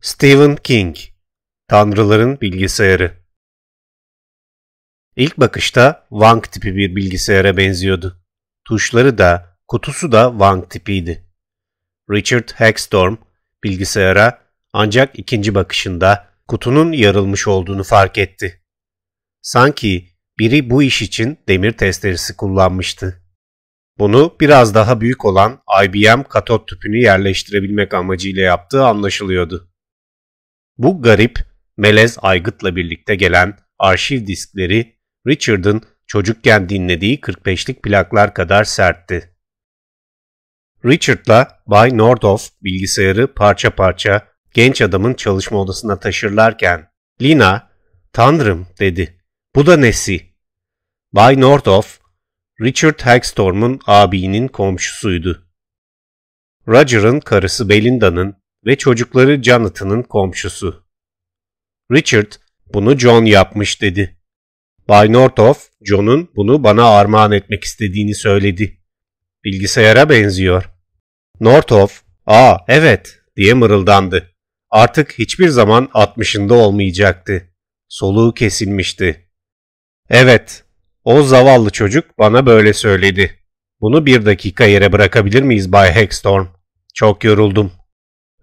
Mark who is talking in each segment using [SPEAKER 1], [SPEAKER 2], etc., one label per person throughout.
[SPEAKER 1] Stephen King Tanrıların Bilgisayarı İlk bakışta Wang tipi bir bilgisayara benziyordu. Tuşları da, kutusu da Wang tipiydi. Richard Hackstorm bilgisayara ancak ikinci bakışında kutunun yarılmış olduğunu fark etti. Sanki biri bu iş için demir testeresi kullanmıştı. Bunu biraz daha büyük olan IBM katot tüpünü yerleştirebilmek amacıyla yaptığı anlaşılıyordu. Bu garip, melez aygıtla birlikte gelen arşiv diskleri Richard'ın çocukken dinlediği 45'lik plaklar kadar sertti. Richard'la Bay Nordoff bilgisayarı parça parça genç adamın çalışma odasına taşırlarken Lina, ''Tanrım'' dedi. ''Bu da nesi?'' Bay Nordoff, Richard Hagstorm'un abinin komşusuydu. Roger'ın karısı Belinda'nın ve çocukları Jonathan'ın komşusu. Richard bunu John yapmış dedi. Bay Northoff, John'un bunu bana armağan etmek istediğini söyledi. Bilgisayara benziyor. Northoff, aa evet diye mırıldandı. Artık hiçbir zaman 60'ında olmayacaktı. Soluğu kesilmişti. Evet, o zavallı çocuk bana böyle söyledi. Bunu bir dakika yere bırakabilir miyiz Bay Hextorm? Çok yoruldum.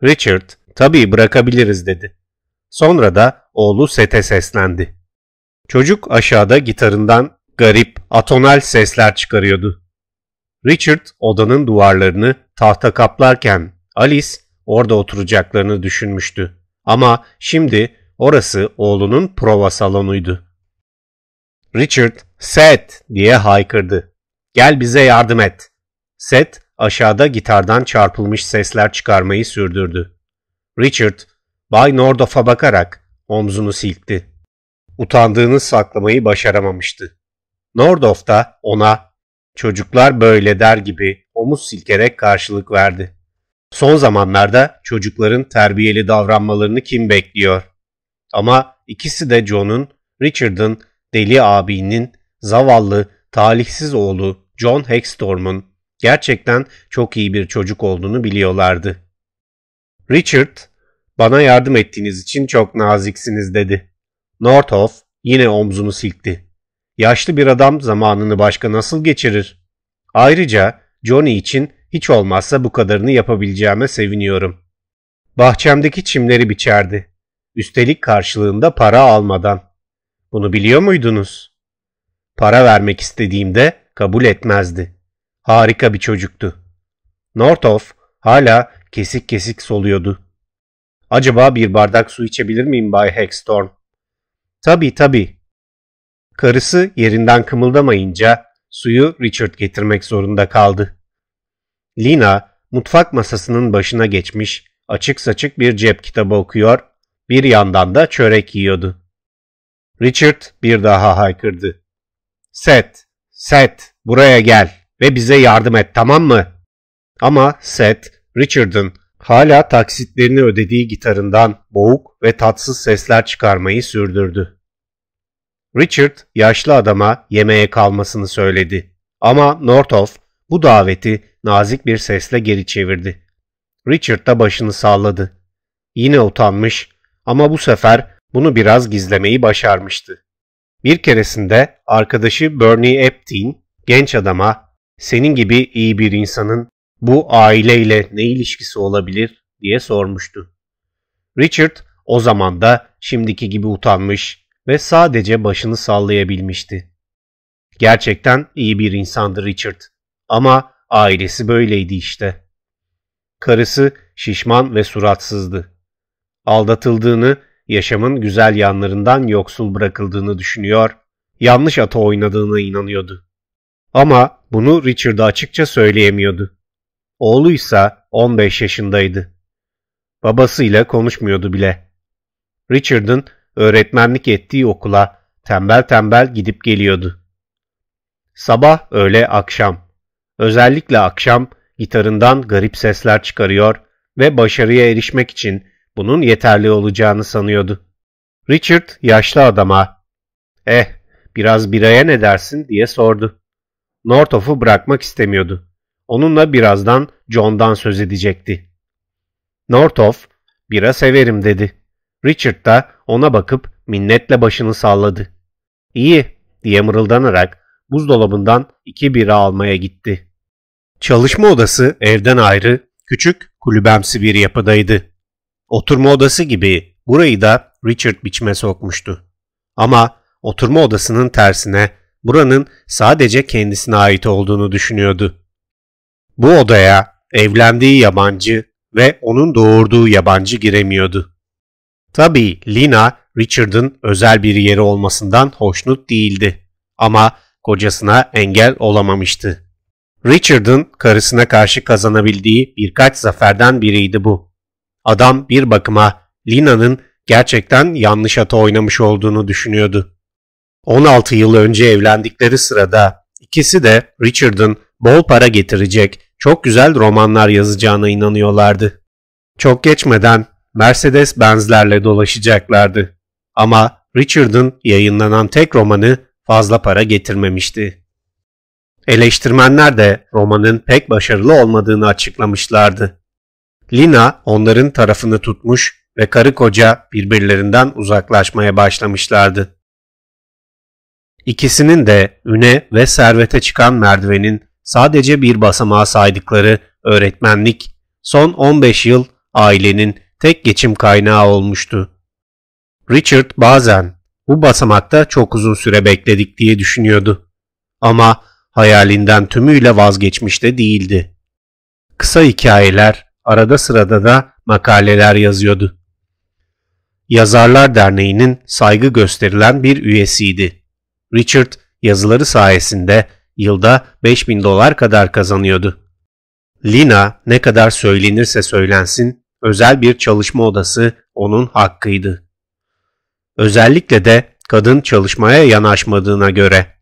[SPEAKER 1] Richard, tabii bırakabiliriz dedi. Sonra da oğlu Sete seslendi. Çocuk aşağıda gitarından garip, atonal sesler çıkarıyordu. Richard odanın duvarlarını tahta kaplarken Alice orada oturacaklarını düşünmüştü. Ama şimdi orası oğlunun prova salonuydu. Richard, Seth diye haykırdı. Gel bize yardım et. Seth aşağıda gitardan çarpılmış sesler çıkarmayı sürdürdü. Richard, Bay Nordoff'a bakarak omzunu silkti. Utandığını saklamayı başaramamıştı. Nordoff da ona çocuklar böyle der gibi omuz silkerek karşılık verdi. Son zamanlarda çocukların terbiyeli davranmalarını kim bekliyor? Ama ikisi de John'un, Richard'ın, deli abinin, zavallı, talihsiz oğlu John Hextorm'un Gerçekten çok iyi bir çocuk olduğunu biliyorlardı. Richard, bana yardım ettiğiniz için çok naziksiniz dedi. Northoff yine omzunu silkti. Yaşlı bir adam zamanını başka nasıl geçirir? Ayrıca Johnny için hiç olmazsa bu kadarını yapabileceğime seviniyorum. Bahçemdeki çimleri biçerdi. Üstelik karşılığında para almadan. Bunu biliyor muydunuz? Para vermek istediğimde kabul etmezdi harika bir çocuktu. Northoff hala kesik kesik soluyordu. Acaba bir bardak su içebilir miyim Bay Hextorn? Tabii tabii. Karısı yerinden kımıldamayınca suyu Richard getirmek zorunda kaldı. Lina mutfak masasının başına geçmiş, açık saçık bir cep kitabı okuyor, bir yandan da çörek yiyordu. Richard bir daha haykırdı. Set, Set, buraya gel ve bize yardım et tamam mı? Ama Seth, Richard'ın hala taksitlerini ödediği gitarından boğuk ve tatsız sesler çıkarmayı sürdürdü. Richard yaşlı adama yemeğe kalmasını söyledi. Ama Northoff bu daveti nazik bir sesle geri çevirdi. Richard da başını salladı. Yine utanmış ama bu sefer bunu biraz gizlemeyi başarmıştı. Bir keresinde arkadaşı Bernie Epstein genç adama senin gibi iyi bir insanın bu aileyle ne ilişkisi olabilir diye sormuştu. Richard o zaman da şimdiki gibi utanmış ve sadece başını sallayabilmişti. Gerçekten iyi bir insandı Richard ama ailesi böyleydi işte. Karısı şişman ve suratsızdı. Aldatıldığını, yaşamın güzel yanlarından yoksul bırakıldığını düşünüyor, yanlış ata oynadığına inanıyordu. Ama bunu Richard'a açıkça söyleyemiyordu. Oğluysa 15 yaşındaydı. Babasıyla konuşmuyordu bile. Richard'ın öğretmenlik ettiği okula tembel tembel gidip geliyordu. Sabah, öğle, akşam. Özellikle akşam gitarından garip sesler çıkarıyor ve başarıya erişmek için bunun yeterli olacağını sanıyordu. Richard yaşlı adama "Eh, biraz biraya ne dersin?" diye sordu. Northoff'u bırakmak istemiyordu. Onunla birazdan John'dan söz edecekti. Northoff, bira severim dedi. Richard da ona bakıp minnetle başını salladı. İyi diye mırıldanarak buzdolabından iki bira almaya gitti. Çalışma odası evden ayrı, küçük, kulübemsi bir yapıdaydı. Oturma odası gibi burayı da Richard biçme sokmuştu. Ama oturma odasının tersine buranın sadece kendisine ait olduğunu düşünüyordu. Bu odaya evlendiği yabancı ve onun doğurduğu yabancı giremiyordu. Tabii Lina, Richard'ın özel bir yeri olmasından hoşnut değildi ama kocasına engel olamamıştı. Richard'ın karısına karşı kazanabildiği birkaç zaferden biriydi bu. Adam bir bakıma Lina'nın gerçekten yanlış ata oynamış olduğunu düşünüyordu. 16 yıl önce evlendikleri sırada ikisi de Richard'ın bol para getirecek, çok güzel romanlar yazacağına inanıyorlardı. Çok geçmeden Mercedes-Benz'lerle dolaşacaklardı. Ama Richard'ın yayınlanan tek romanı fazla para getirmemişti. Eleştirmenler de romanın pek başarılı olmadığını açıklamışlardı. Lina onların tarafını tutmuş ve karı koca birbirlerinden uzaklaşmaya başlamışlardı. İkisinin de üne ve servete çıkan merdivenin sadece bir basamağı saydıkları öğretmenlik son 15 yıl ailenin tek geçim kaynağı olmuştu. Richard bazen bu basamakta çok uzun süre bekledik diye düşünüyordu. Ama hayalinden tümüyle vazgeçmiş de değildi. Kısa hikayeler, arada sırada da makaleler yazıyordu. Yazarlar Derneği'nin saygı gösterilen bir üyesiydi. Richard yazıları sayesinde yılda 5000 dolar kadar kazanıyordu. Lina ne kadar söylenirse söylensin özel bir çalışma odası onun hakkıydı. Özellikle de kadın çalışmaya yanaşmadığına göre.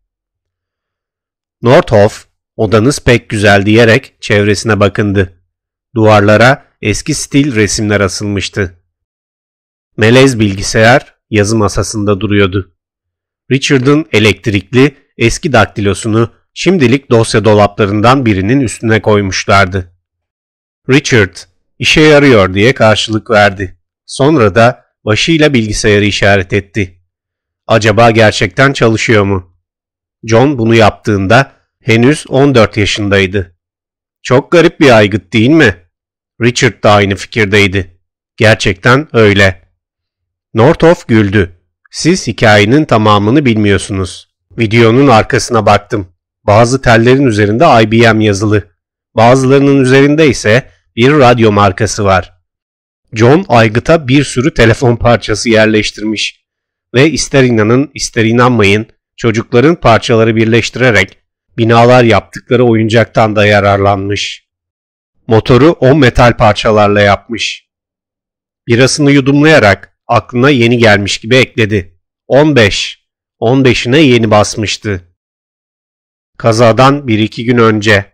[SPEAKER 1] Northoff odanız pek güzel diyerek çevresine bakındı. Duvarlara eski stil resimler asılmıştı. Melez bilgisayar yazı masasında duruyordu. Richard'ın elektrikli eski daktilosunu şimdilik dosya dolaplarından birinin üstüne koymuşlardı. Richard, işe yarıyor diye karşılık verdi. Sonra da başıyla bilgisayarı işaret etti. Acaba gerçekten çalışıyor mu? John bunu yaptığında henüz 14 yaşındaydı. Çok garip bir aygıt değil mi? Richard da aynı fikirdeydi. Gerçekten öyle. Northoff güldü. Siz hikayenin tamamını bilmiyorsunuz. Videonun arkasına baktım. Bazı tellerin üzerinde IBM yazılı. Bazılarının üzerinde ise bir radyo markası var. John aygıta bir sürü telefon parçası yerleştirmiş. Ve ister inanın ister inanmayın çocukların parçaları birleştirerek binalar yaptıkları oyuncaktan da yararlanmış. Motoru o metal parçalarla yapmış. Birasını yudumlayarak aklına yeni gelmiş gibi ekledi. 15. 15'ine yeni basmıştı. Kazadan bir iki gün önce.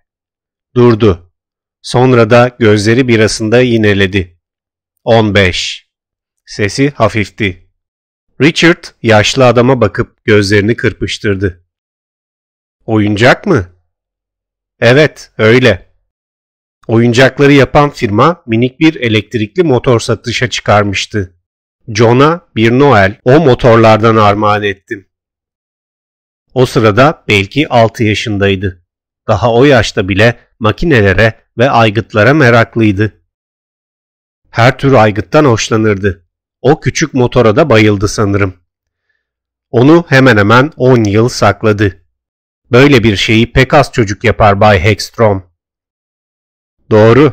[SPEAKER 1] Durdu. Sonra da gözleri birasında yineledi. 15. Sesi hafifti. Richard yaşlı adama bakıp gözlerini kırpıştırdı. Oyuncak mı? Evet, öyle. Oyuncakları yapan firma minik bir elektrikli motor satışa çıkarmıştı. John'a bir Noel o motorlardan armağan ettim. O sırada belki 6 yaşındaydı. Daha o yaşta bile makinelere ve aygıtlara meraklıydı. Her tür aygıttan hoşlanırdı. O küçük motora da bayıldı sanırım. Onu hemen hemen 10 yıl sakladı. Böyle bir şeyi pek az çocuk yapar Bay Hextrom. Doğru.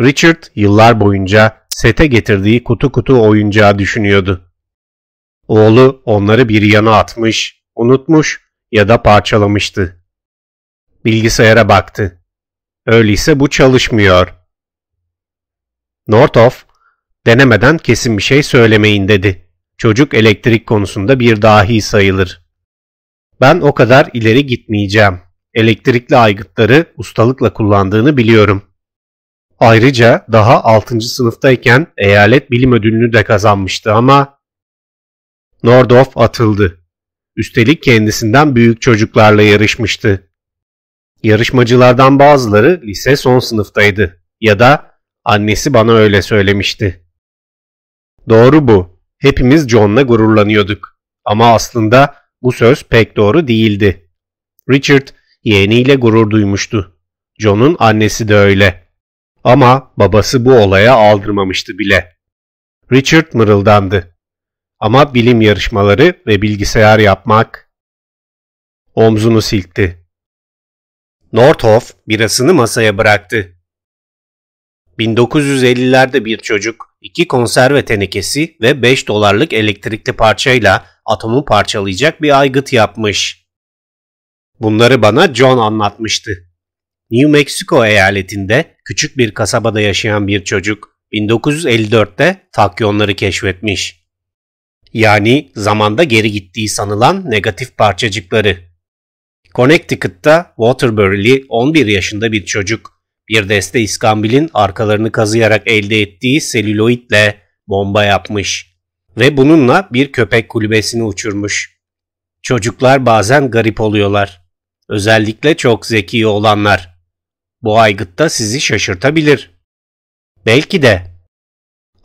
[SPEAKER 1] Richard yıllar boyunca sete getirdiği kutu kutu oyuncağı düşünüyordu. Oğlu onları bir yana atmış, unutmuş ya da parçalamıştı. Bilgisayara baktı. Öyleyse bu çalışmıyor. Northoff, denemeden kesin bir şey söylemeyin dedi. Çocuk elektrik konusunda bir dahi sayılır. Ben o kadar ileri gitmeyeceğim. Elektrikli aygıtları ustalıkla kullandığını biliyorum. Ayrıca daha 6. sınıftayken eyalet bilim ödülünü de kazanmıştı ama Nordhoff atıldı. Üstelik kendisinden büyük çocuklarla yarışmıştı. Yarışmacılardan bazıları lise son sınıftaydı ya da annesi bana öyle söylemişti. Doğru bu. Hepimiz John'la gururlanıyorduk. Ama aslında bu söz pek doğru değildi. Richard yeğeniyle gurur duymuştu. John'un annesi de öyle. Ama babası bu olaya aldırmamıştı bile. Richard mırıldandı. Ama bilim yarışmaları ve bilgisayar yapmak... Omzunu silkti. Northoff birasını masaya bıraktı. 1950'lerde bir çocuk iki konserve tenekesi ve 5 dolarlık elektrikli parçayla atomu parçalayacak bir aygıt yapmış. Bunları bana John anlatmıştı. New Mexico eyaletinde küçük bir kasabada yaşayan bir çocuk 1954'te takyonları keşfetmiş. Yani zamanda geri gittiği sanılan negatif parçacıkları. Connecticut'ta Waterbury'li 11 yaşında bir çocuk bir deste iskambilin arkalarını kazıyarak elde ettiği selüloidle bomba yapmış ve bununla bir köpek kulübesini uçurmuş. Çocuklar bazen garip oluyorlar. Özellikle çok zeki olanlar. Bu aygıt da sizi şaşırtabilir. Belki de.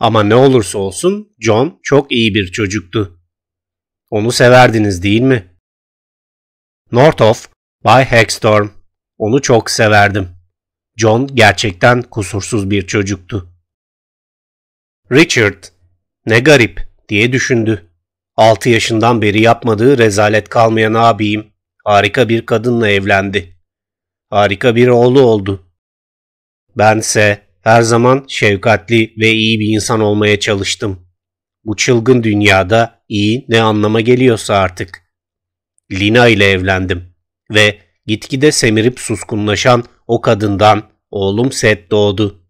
[SPEAKER 1] Ama ne olursa olsun John çok iyi bir çocuktu. Onu severdiniz değil mi? Northoff, Bay Hexstorm. Onu çok severdim. John gerçekten kusursuz bir çocuktu. Richard, ne garip diye düşündü. Altı yaşından beri yapmadığı rezalet kalmayan abiyim harika bir kadınla evlendi harika bir oğlu oldu. Bense her zaman şefkatli ve iyi bir insan olmaya çalıştım. Bu çılgın dünyada iyi ne anlama geliyorsa artık. Lina ile evlendim ve gitgide semirip suskunlaşan o kadından oğlum Seth doğdu.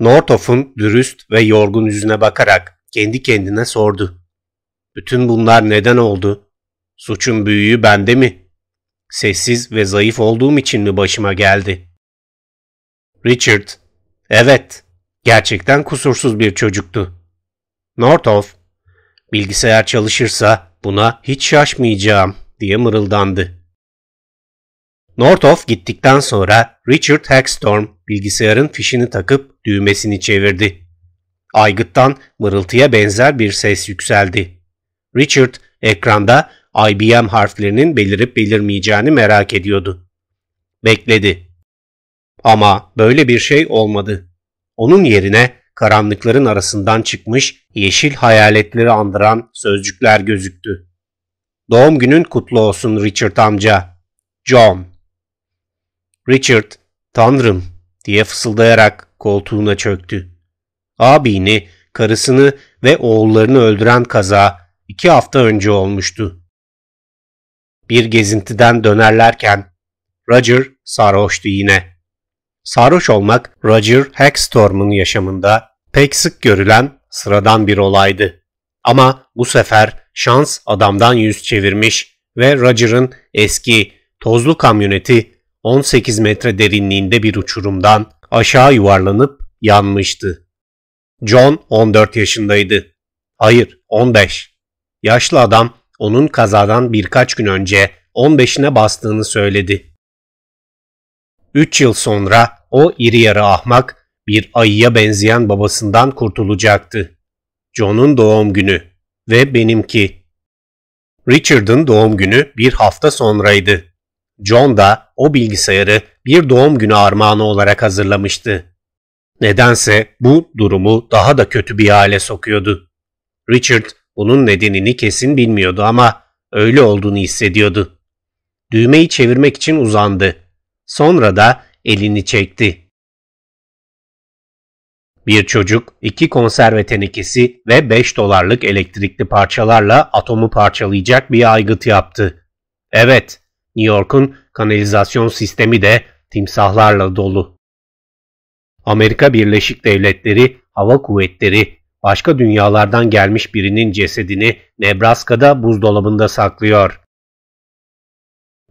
[SPEAKER 1] Northoff'un dürüst ve yorgun yüzüne bakarak kendi kendine sordu. Bütün bunlar neden oldu? Suçun büyüğü bende mi?'' Sessiz ve zayıf olduğum için mi başıma geldi? Richard, evet, gerçekten kusursuz bir çocuktu. Northoff, bilgisayar çalışırsa buna hiç şaşmayacağım diye mırıldandı. Northoff gittikten sonra Richard Hackstorm bilgisayarın fişini takıp düğmesini çevirdi. Aygıttan mırıltıya benzer bir ses yükseldi. Richard ekranda IBM harflerinin belirip belirmeyeceğini merak ediyordu. Bekledi. Ama böyle bir şey olmadı. Onun yerine karanlıkların arasından çıkmış yeşil hayaletleri andıran sözcükler gözüktü. Doğum günün kutlu olsun Richard amca. John. Richard, tanrım diye fısıldayarak koltuğuna çöktü. Abini, karısını ve oğullarını öldüren kaza iki hafta önce olmuştu. Bir gezintiden dönerlerken Roger sarhoştu yine. Sarhoş olmak Roger Hackstorm'un yaşamında pek sık görülen sıradan bir olaydı. Ama bu sefer şans adamdan yüz çevirmiş ve Roger'ın eski tozlu kamyoneti 18 metre derinliğinde bir uçurumdan aşağı yuvarlanıp yanmıştı. John 14 yaşındaydı. Hayır, 15. Yaşlı adam onun kazadan birkaç gün önce 15'ine bastığını söyledi. 3 yıl sonra o iri yarı ahmak bir ayıya benzeyen babasından kurtulacaktı. John'un doğum günü ve benimki. Richard'ın doğum günü bir hafta sonraydı. John da o bilgisayarı bir doğum günü armağanı olarak hazırlamıştı. Nedense bu durumu daha da kötü bir hale sokuyordu. Richard bunun nedenini kesin bilmiyordu ama öyle olduğunu hissediyordu. Düğmeyi çevirmek için uzandı. Sonra da elini çekti. Bir çocuk iki konserve tenekesi ve 5 dolarlık elektrikli parçalarla atomu parçalayacak bir aygıt yaptı. Evet, New York'un kanalizasyon sistemi de timsahlarla dolu. Amerika Birleşik Devletleri Hava Kuvvetleri başka dünyalardan gelmiş birinin cesedini Nebraska'da buzdolabında saklıyor.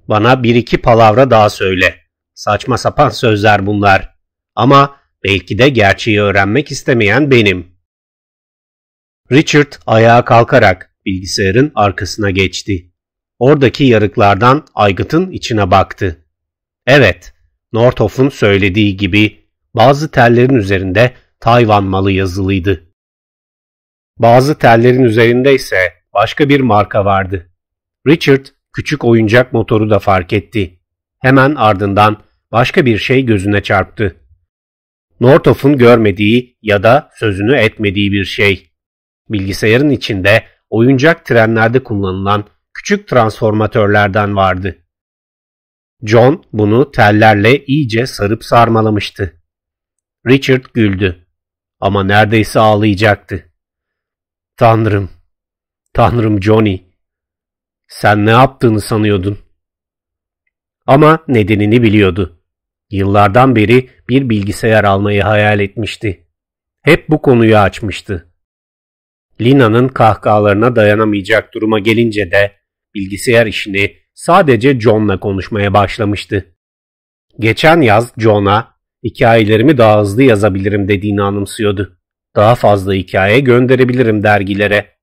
[SPEAKER 1] Bana bir iki palavra daha söyle. Saçma sapan sözler bunlar. Ama belki de gerçeği öğrenmek istemeyen benim. Richard ayağa kalkarak bilgisayarın arkasına geçti. Oradaki yarıklardan aygıtın içine baktı. Evet, Northoff'un söylediği gibi bazı tellerin üzerinde Tayvan malı yazılıydı. Bazı tellerin üzerinde ise başka bir marka vardı. Richard küçük oyuncak motoru da fark etti. Hemen ardından başka bir şey gözüne çarptı. Northoff'un görmediği ya da sözünü etmediği bir şey. Bilgisayarın içinde oyuncak trenlerde kullanılan küçük transformatörlerden vardı. John bunu tellerle iyice sarıp sarmalamıştı. Richard güldü ama neredeyse ağlayacaktı. Tanrım, Tanrım Johnny, sen ne yaptığını sanıyordun? Ama nedenini biliyordu. Yıllardan beri bir bilgisayar almayı hayal etmişti. Hep bu konuyu açmıştı. Lina'nın kahkahalarına dayanamayacak duruma gelince de bilgisayar işini sadece John'la konuşmaya başlamıştı. Geçen yaz John'a hikayelerimi daha hızlı yazabilirim dediğini anımsıyordu. Daha fazla hikaye gönderebilirim dergilere.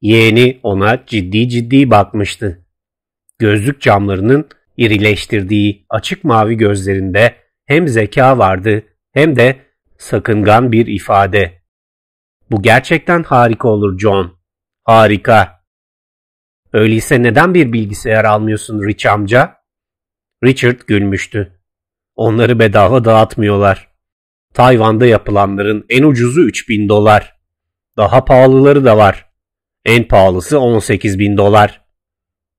[SPEAKER 1] Yeğeni ona ciddi ciddi bakmıştı. Gözlük camlarının irileştirdiği açık mavi gözlerinde hem zeka vardı hem de sakıngan bir ifade. Bu gerçekten harika olur John. Harika. Öyleyse neden bir bilgisayar almıyorsun Rich amca? Richard gülmüştü. Onları bedava dağıtmıyorlar. Tayvan'da yapılanların en ucuzu 3000 dolar. Daha pahalıları da var. En pahalısı 18 bin dolar.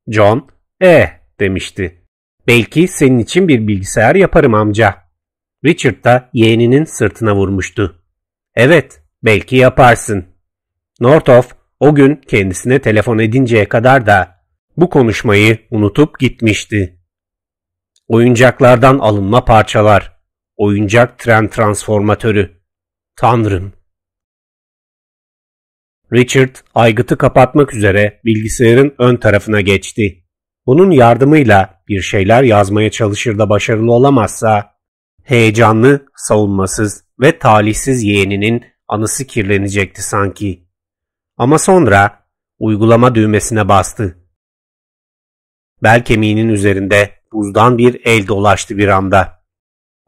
[SPEAKER 1] John, eh demişti. Belki senin için bir bilgisayar yaparım amca. Richard da yeğeninin sırtına vurmuştu. Evet, belki yaparsın. Northoff o gün kendisine telefon edinceye kadar da bu konuşmayı unutup gitmişti. Oyuncaklardan alınma parçalar Oyuncak tren transformatörü. Tanrım. Richard aygıtı kapatmak üzere bilgisayarın ön tarafına geçti. Bunun yardımıyla bir şeyler yazmaya çalışır da başarılı olamazsa heyecanlı, savunmasız ve talihsiz yeğeninin anısı kirlenecekti sanki. Ama sonra uygulama düğmesine bastı. Bel kemiğinin üzerinde buzdan bir el dolaştı bir anda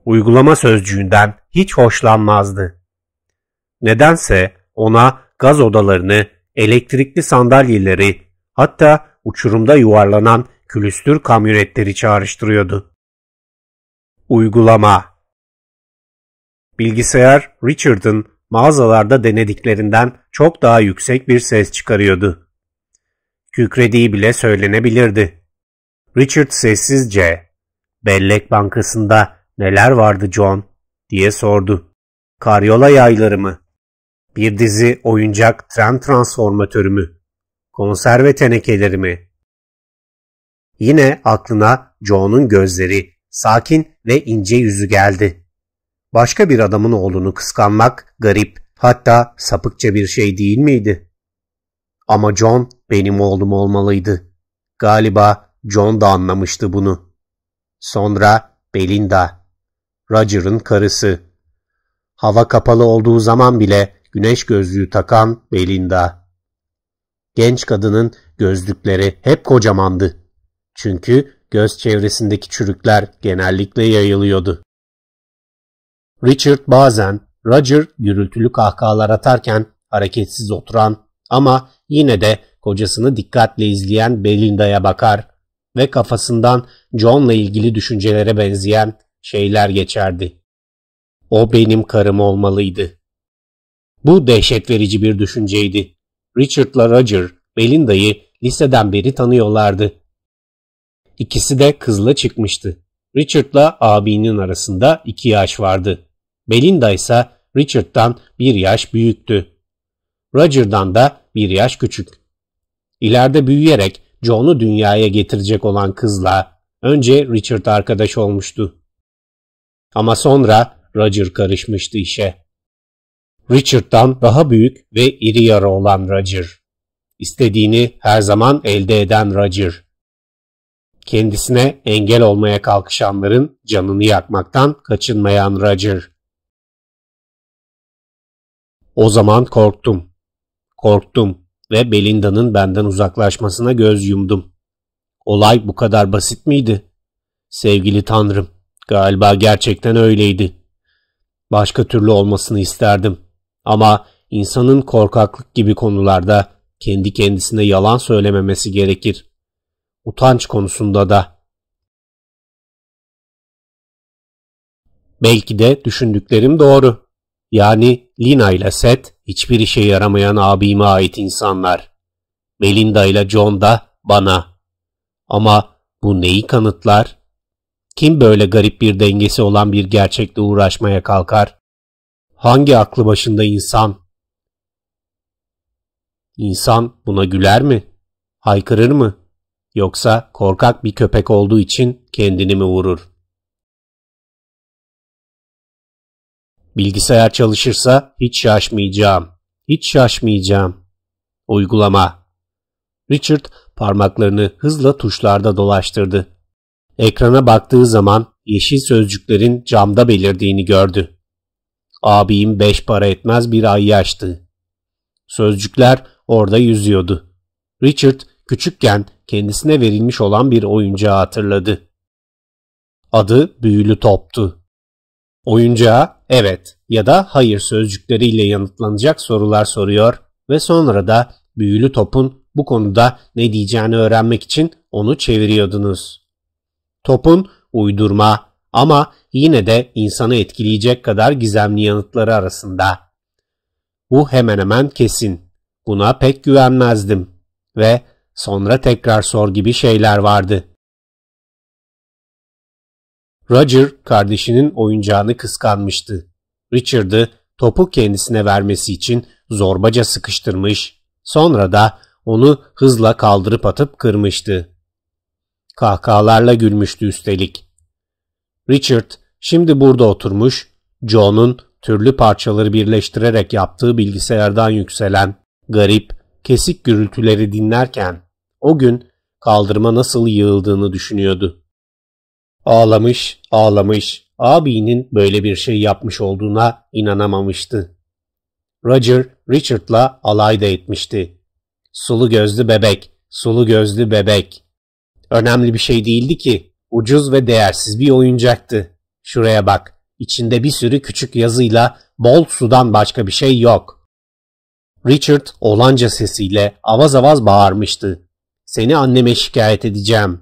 [SPEAKER 1] uygulama sözcüğünden hiç hoşlanmazdı. Nedense ona gaz odalarını, elektrikli sandalyeleri, hatta uçurumda yuvarlanan külüstür kamyonetleri çağrıştırıyordu. Uygulama Bilgisayar Richard'ın mağazalarda denediklerinden çok daha yüksek bir ses çıkarıyordu. Kükrediği bile söylenebilirdi. Richard sessizce, bellek bankasında Neler vardı John? diye sordu. Karyola yayları mı? Bir dizi oyuncak tren transformatörü mü? Konserve tenekeleri mi? Yine aklına John'un gözleri, sakin ve ince yüzü geldi. Başka bir adamın oğlunu kıskanmak garip, hatta sapıkça bir şey değil miydi? Ama John benim oğlum olmalıydı. Galiba John da anlamıştı bunu. Sonra Belinda Roger'ın karısı. Hava kapalı olduğu zaman bile güneş gözlüğü takan Belinda. Genç kadının gözlükleri hep kocamandı. Çünkü göz çevresindeki çürükler genellikle yayılıyordu. Richard bazen, Roger gürültülü kahkahalar atarken hareketsiz oturan ama yine de kocasını dikkatle izleyen Belinda'ya bakar ve kafasından John'la ilgili düşüncelere benzeyen şeyler geçerdi. O benim karım olmalıydı. Bu dehşet verici bir düşünceydi. Richard'la Roger, Belinda'yı liseden beri tanıyorlardı. İkisi de kızla çıkmıştı. Richard'la abinin arasında iki yaş vardı. Belinda ise Richard'dan bir yaş büyüktü. Roger'dan da bir yaş küçük. İleride büyüyerek John'u dünyaya getirecek olan kızla önce Richard arkadaş olmuştu. Ama sonra Roger karışmıştı işe. Richard'dan daha büyük ve iri yarı olan Roger. İstediğini her zaman elde eden Roger. Kendisine engel olmaya kalkışanların canını yakmaktan kaçınmayan Roger. O zaman korktum. Korktum ve Belinda'nın benden uzaklaşmasına göz yumdum. Olay bu kadar basit miydi? Sevgili Tanrım, Galiba gerçekten öyleydi. Başka türlü olmasını isterdim. Ama insanın korkaklık gibi konularda kendi kendisine yalan söylememesi gerekir. Utanç konusunda da. Belki de düşündüklerim doğru. Yani Lina ile Seth hiçbir işe yaramayan abime ait insanlar. Melinda ile John da bana. Ama bu neyi kanıtlar? Kim böyle garip bir dengesi olan bir gerçekle uğraşmaya kalkar? Hangi aklı başında insan? İnsan buna güler mi? Haykırır mı? Yoksa korkak bir köpek olduğu için kendini mi vurur? Bilgisayar çalışırsa hiç şaşmayacağım. Hiç şaşmayacağım. Uygulama. Richard parmaklarını hızla tuşlarda dolaştırdı. Ekrana baktığı zaman yeşil sözcüklerin camda belirdiğini gördü. Abim beş para etmez bir ay yaştı. Sözcükler orada yüzüyordu. Richard küçükken kendisine verilmiş olan bir oyuncağı hatırladı. Adı büyülü toptu. Oyuncağa evet ya da hayır sözcükleriyle yanıtlanacak sorular soruyor ve sonra da büyülü topun bu konuda ne diyeceğini öğrenmek için onu çeviriyordunuz. Top'un uydurma ama yine de insanı etkileyecek kadar gizemli yanıtları arasında. Bu hemen hemen kesin. Buna pek güvenmezdim ve sonra tekrar sor gibi şeyler vardı. Roger kardeşinin oyuncağını kıskanmıştı. Richard'ı topu kendisine vermesi için zorbaca sıkıştırmış, sonra da onu hızla kaldırıp atıp kırmıştı. Kahkahalarla gülmüştü üstelik. Richard şimdi burada oturmuş, John'un türlü parçaları birleştirerek yaptığı bilgisayardan yükselen garip, kesik gürültüleri dinlerken o gün kaldırıma nasıl yığıldığını düşünüyordu. Ağlamış, ağlamış, abinin böyle bir şey yapmış olduğuna inanamamıştı. Roger, Richard'la alay da etmişti. Sulu gözlü bebek, sulu gözlü bebek. Önemli bir şey değildi ki. Ucuz ve değersiz bir oyuncaktı. Şuraya bak. İçinde bir sürü küçük yazıyla bol sudan başka bir şey yok. Richard olanca sesiyle avaz avaz bağırmıştı. Seni anneme şikayet edeceğim.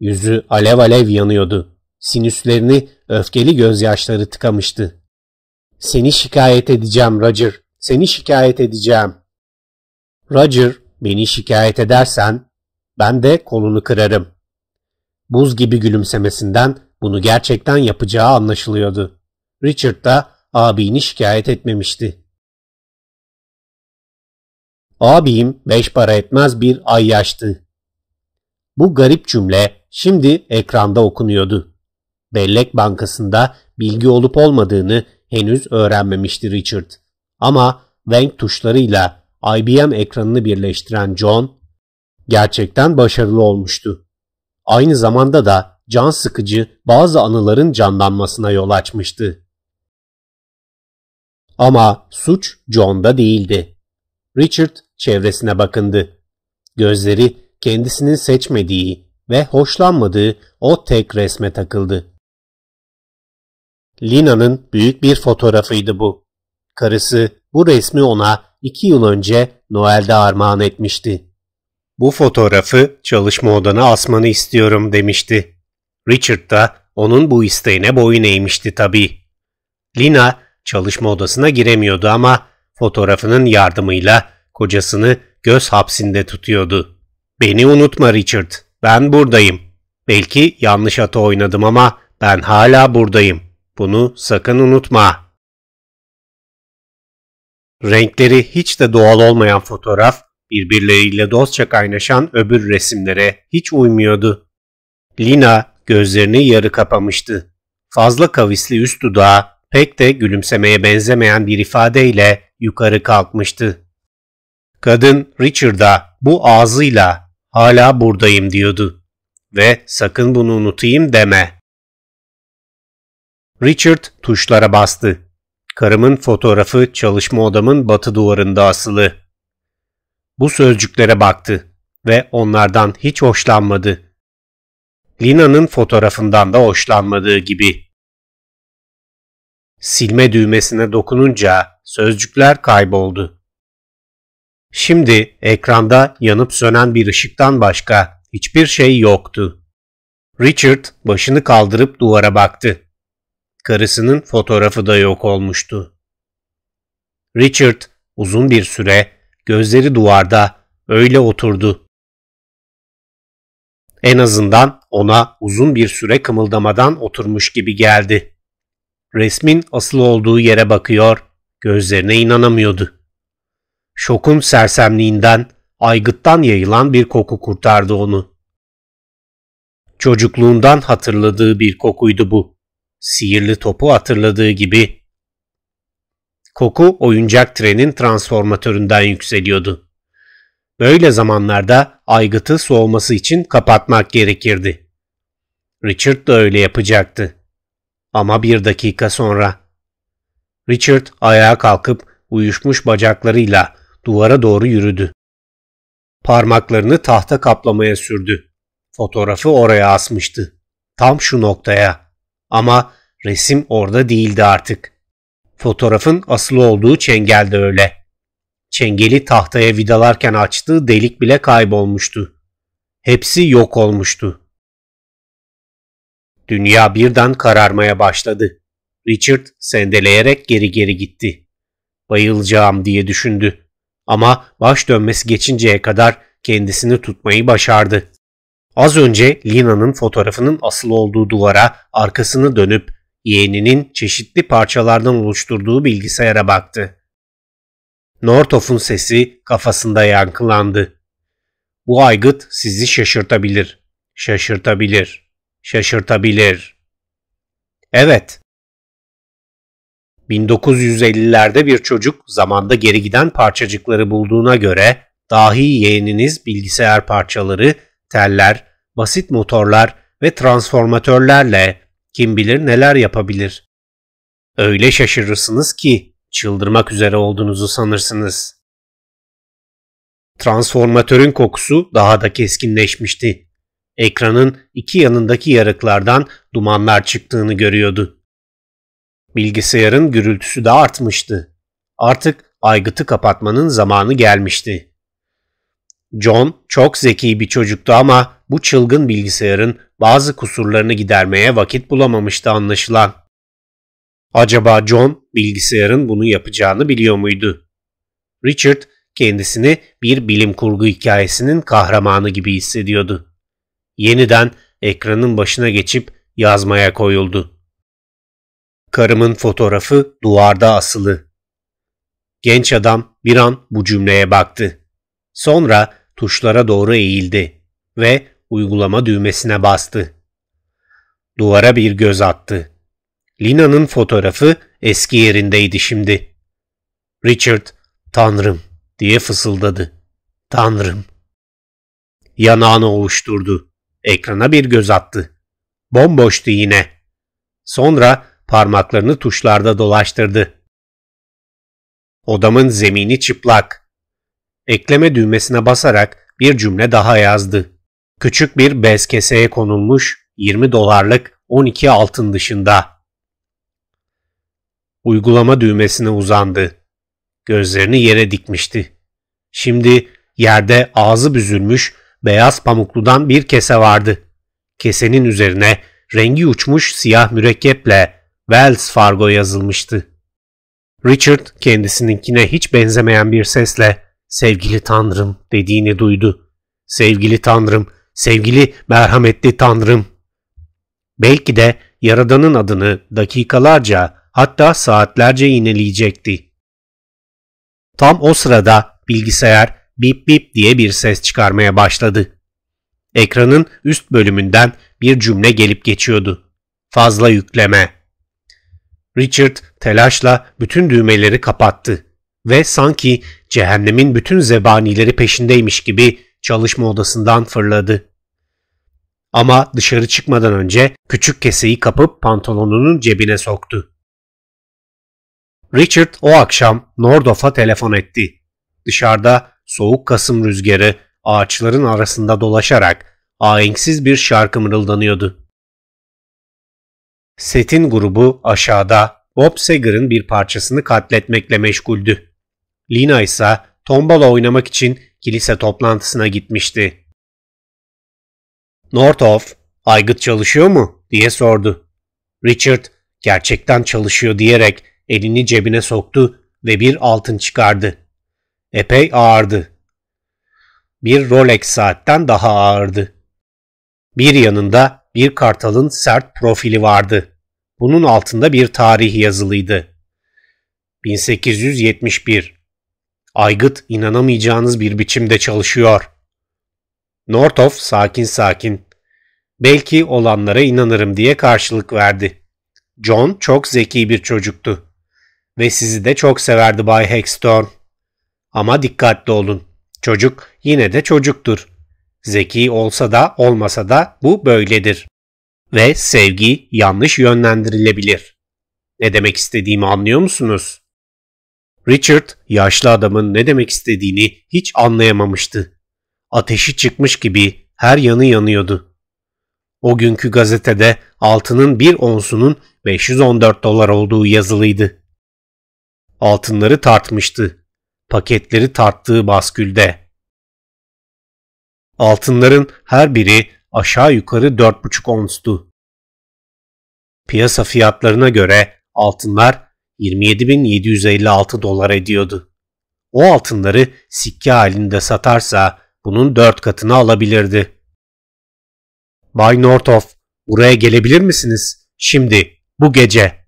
[SPEAKER 1] Yüzü alev alev yanıyordu. Sinüslerini öfkeli gözyaşları tıkamıştı. Seni şikayet edeceğim Roger. Seni şikayet edeceğim. Roger beni şikayet edersen ben de kolunu kırarım. Buz gibi gülümsemesinden bunu gerçekten yapacağı anlaşılıyordu. Richard da abini şikayet etmemişti. Abim beş para etmez bir ay yaştı. Bu garip cümle şimdi ekranda okunuyordu. Bellek bankasında bilgi olup olmadığını henüz öğrenmemişti Richard. Ama Wenk tuşlarıyla IBM ekranını birleştiren John gerçekten başarılı olmuştu. Aynı zamanda da can sıkıcı bazı anıların canlanmasına yol açmıştı. Ama suç John'da değildi. Richard çevresine bakındı. Gözleri kendisinin seçmediği ve hoşlanmadığı o tek resme takıldı. Lina'nın büyük bir fotoğrafıydı bu. Karısı bu resmi ona iki yıl önce Noel'de armağan etmişti bu fotoğrafı çalışma odana asmanı istiyorum demişti. Richard da onun bu isteğine boyun eğmişti tabii. Lina çalışma odasına giremiyordu ama fotoğrafının yardımıyla kocasını göz hapsinde tutuyordu. Beni unutma Richard, ben buradayım. Belki yanlış ata oynadım ama ben hala buradayım. Bunu sakın unutma. Renkleri hiç de doğal olmayan fotoğraf birbirleriyle dostça kaynaşan öbür resimlere hiç uymuyordu. Lina gözlerini yarı kapamıştı. Fazla kavisli üst dudağı pek de gülümsemeye benzemeyen bir ifadeyle yukarı kalkmıştı. Kadın Richard'a bu ağzıyla hala buradayım diyordu ve sakın bunu unutayım deme. Richard tuşlara bastı. Karımın fotoğrafı çalışma odamın batı duvarında asılı bu sözcüklere baktı ve onlardan hiç hoşlanmadı. Lina'nın fotoğrafından da hoşlanmadığı gibi. Silme düğmesine dokununca sözcükler kayboldu. Şimdi ekranda yanıp sönen bir ışıktan başka hiçbir şey yoktu. Richard başını kaldırıp duvara baktı. Karısının fotoğrafı da yok olmuştu. Richard uzun bir süre gözleri duvarda öyle oturdu. En azından ona uzun bir süre kımıldamadan oturmuş gibi geldi. Resmin asıl olduğu yere bakıyor, gözlerine inanamıyordu. Şokun sersemliğinden, aygıttan yayılan bir koku kurtardı onu. Çocukluğundan hatırladığı bir kokuydu bu. Sihirli topu hatırladığı gibi Koku oyuncak trenin transformatöründen yükseliyordu. Böyle zamanlarda aygıtı soğuması için kapatmak gerekirdi. Richard da öyle yapacaktı. Ama bir dakika sonra. Richard ayağa kalkıp uyuşmuş bacaklarıyla duvara doğru yürüdü. Parmaklarını tahta kaplamaya sürdü. Fotoğrafı oraya asmıştı. Tam şu noktaya. Ama resim orada değildi artık. Fotoğrafın asılı olduğu çengel de öyle. Çengeli tahtaya vidalarken açtığı delik bile kaybolmuştu. Hepsi yok olmuştu. Dünya birden kararmaya başladı. Richard sendeleyerek geri geri gitti. Bayılacağım diye düşündü. Ama baş dönmesi geçinceye kadar kendisini tutmayı başardı. Az önce Lina'nın fotoğrafının asılı olduğu duvara arkasını dönüp yeğeninin çeşitli parçalardan oluşturduğu bilgisayara baktı. Northoff'un sesi kafasında yankılandı. Bu aygıt sizi şaşırtabilir, şaşırtabilir, şaşırtabilir. Evet. 1950'lerde bir çocuk zamanda geri giden parçacıkları bulduğuna göre dahi yeğeniniz bilgisayar parçaları, teller, basit motorlar ve transformatörlerle kim bilir neler yapabilir. Öyle şaşırırsınız ki çıldırmak üzere olduğunuzu sanırsınız. Transformatörün kokusu daha da keskinleşmişti. Ekranın iki yanındaki yarıklardan dumanlar çıktığını görüyordu. Bilgisayarın gürültüsü de artmıştı. Artık aygıtı kapatmanın zamanı gelmişti. John çok zeki bir çocuktu ama bu çılgın bilgisayarın bazı kusurlarını gidermeye vakit bulamamıştı anlaşılan. Acaba John bilgisayarın bunu yapacağını biliyor muydu? Richard kendisini bir bilim kurgu hikayesinin kahramanı gibi hissediyordu. Yeniden ekranın başına geçip yazmaya koyuldu. Karımın fotoğrafı duvarda asılı. Genç adam bir an bu cümleye baktı. Sonra tuşlara doğru eğildi ve uygulama düğmesine bastı. Duvara bir göz attı. Lina'nın fotoğrafı eski yerindeydi şimdi. Richard, Tanrım diye fısıldadı. Tanrım. Yanağını ovuşturdu. Ekrana bir göz attı. Bomboştu yine. Sonra parmaklarını tuşlarda dolaştırdı. Odamın zemini çıplak. Ekleme düğmesine basarak bir cümle daha yazdı. Küçük bir bez keseye konulmuş 20 dolarlık 12 altın dışında. Uygulama düğmesine uzandı. Gözlerini yere dikmişti. Şimdi yerde ağzı büzülmüş beyaz pamukludan bir kese vardı. Kesenin üzerine rengi uçmuş siyah mürekkeple Wells Fargo yazılmıştı. Richard kendisininkine hiç benzemeyen bir sesle sevgili tanrım dediğini duydu. Sevgili tanrım sevgili merhametli Tanrım. Belki de Yaradan'ın adını dakikalarca hatta saatlerce ineleyecekti. Tam o sırada bilgisayar bip bip diye bir ses çıkarmaya başladı. Ekranın üst bölümünden bir cümle gelip geçiyordu. Fazla yükleme. Richard telaşla bütün düğmeleri kapattı ve sanki cehennemin bütün zebanileri peşindeymiş gibi çalışma odasından fırladı. Ama dışarı çıkmadan önce küçük keseyi kapıp pantolonunun cebine soktu. Richard o akşam Nordoff'a telefon etti. Dışarıda soğuk Kasım rüzgarı ağaçların arasında dolaşarak ahenksiz bir şarkı mırıldanıyordu. Setin grubu aşağıda Bob Seger'ın bir parçasını katletmekle meşguldü. Lina ise tombala oynamak için kilise toplantısına gitmişti. Northoff, aygıt çalışıyor mu? diye sordu. Richard, gerçekten çalışıyor diyerek elini cebine soktu ve bir altın çıkardı. Epey ağırdı. Bir Rolex saatten daha ağırdı. Bir yanında bir kartalın sert profili vardı. Bunun altında bir tarih yazılıydı. 1871 Aygıt inanamayacağınız bir biçimde çalışıyor. Northoff sakin sakin. Belki olanlara inanırım diye karşılık verdi. John çok zeki bir çocuktu. Ve sizi de çok severdi Bay Hexton. Ama dikkatli olun. Çocuk yine de çocuktur. Zeki olsa da olmasa da bu böyledir. Ve sevgi yanlış yönlendirilebilir. Ne demek istediğimi anlıyor musunuz? Richard yaşlı adamın ne demek istediğini hiç anlayamamıştı. Ateşi çıkmış gibi her yanı yanıyordu. O günkü gazetede altının bir onsunun 514 dolar olduğu yazılıydı. Altınları tartmıştı. Paketleri tarttığı baskülde. Altınların her biri aşağı yukarı 4,5 onstu. Piyasa fiyatlarına göre altınlar 27.756 dolar ediyordu. O altınları sikke halinde satarsa bunun dört katını alabilirdi. Bay Northoff, buraya gelebilir misiniz? Şimdi, bu gece.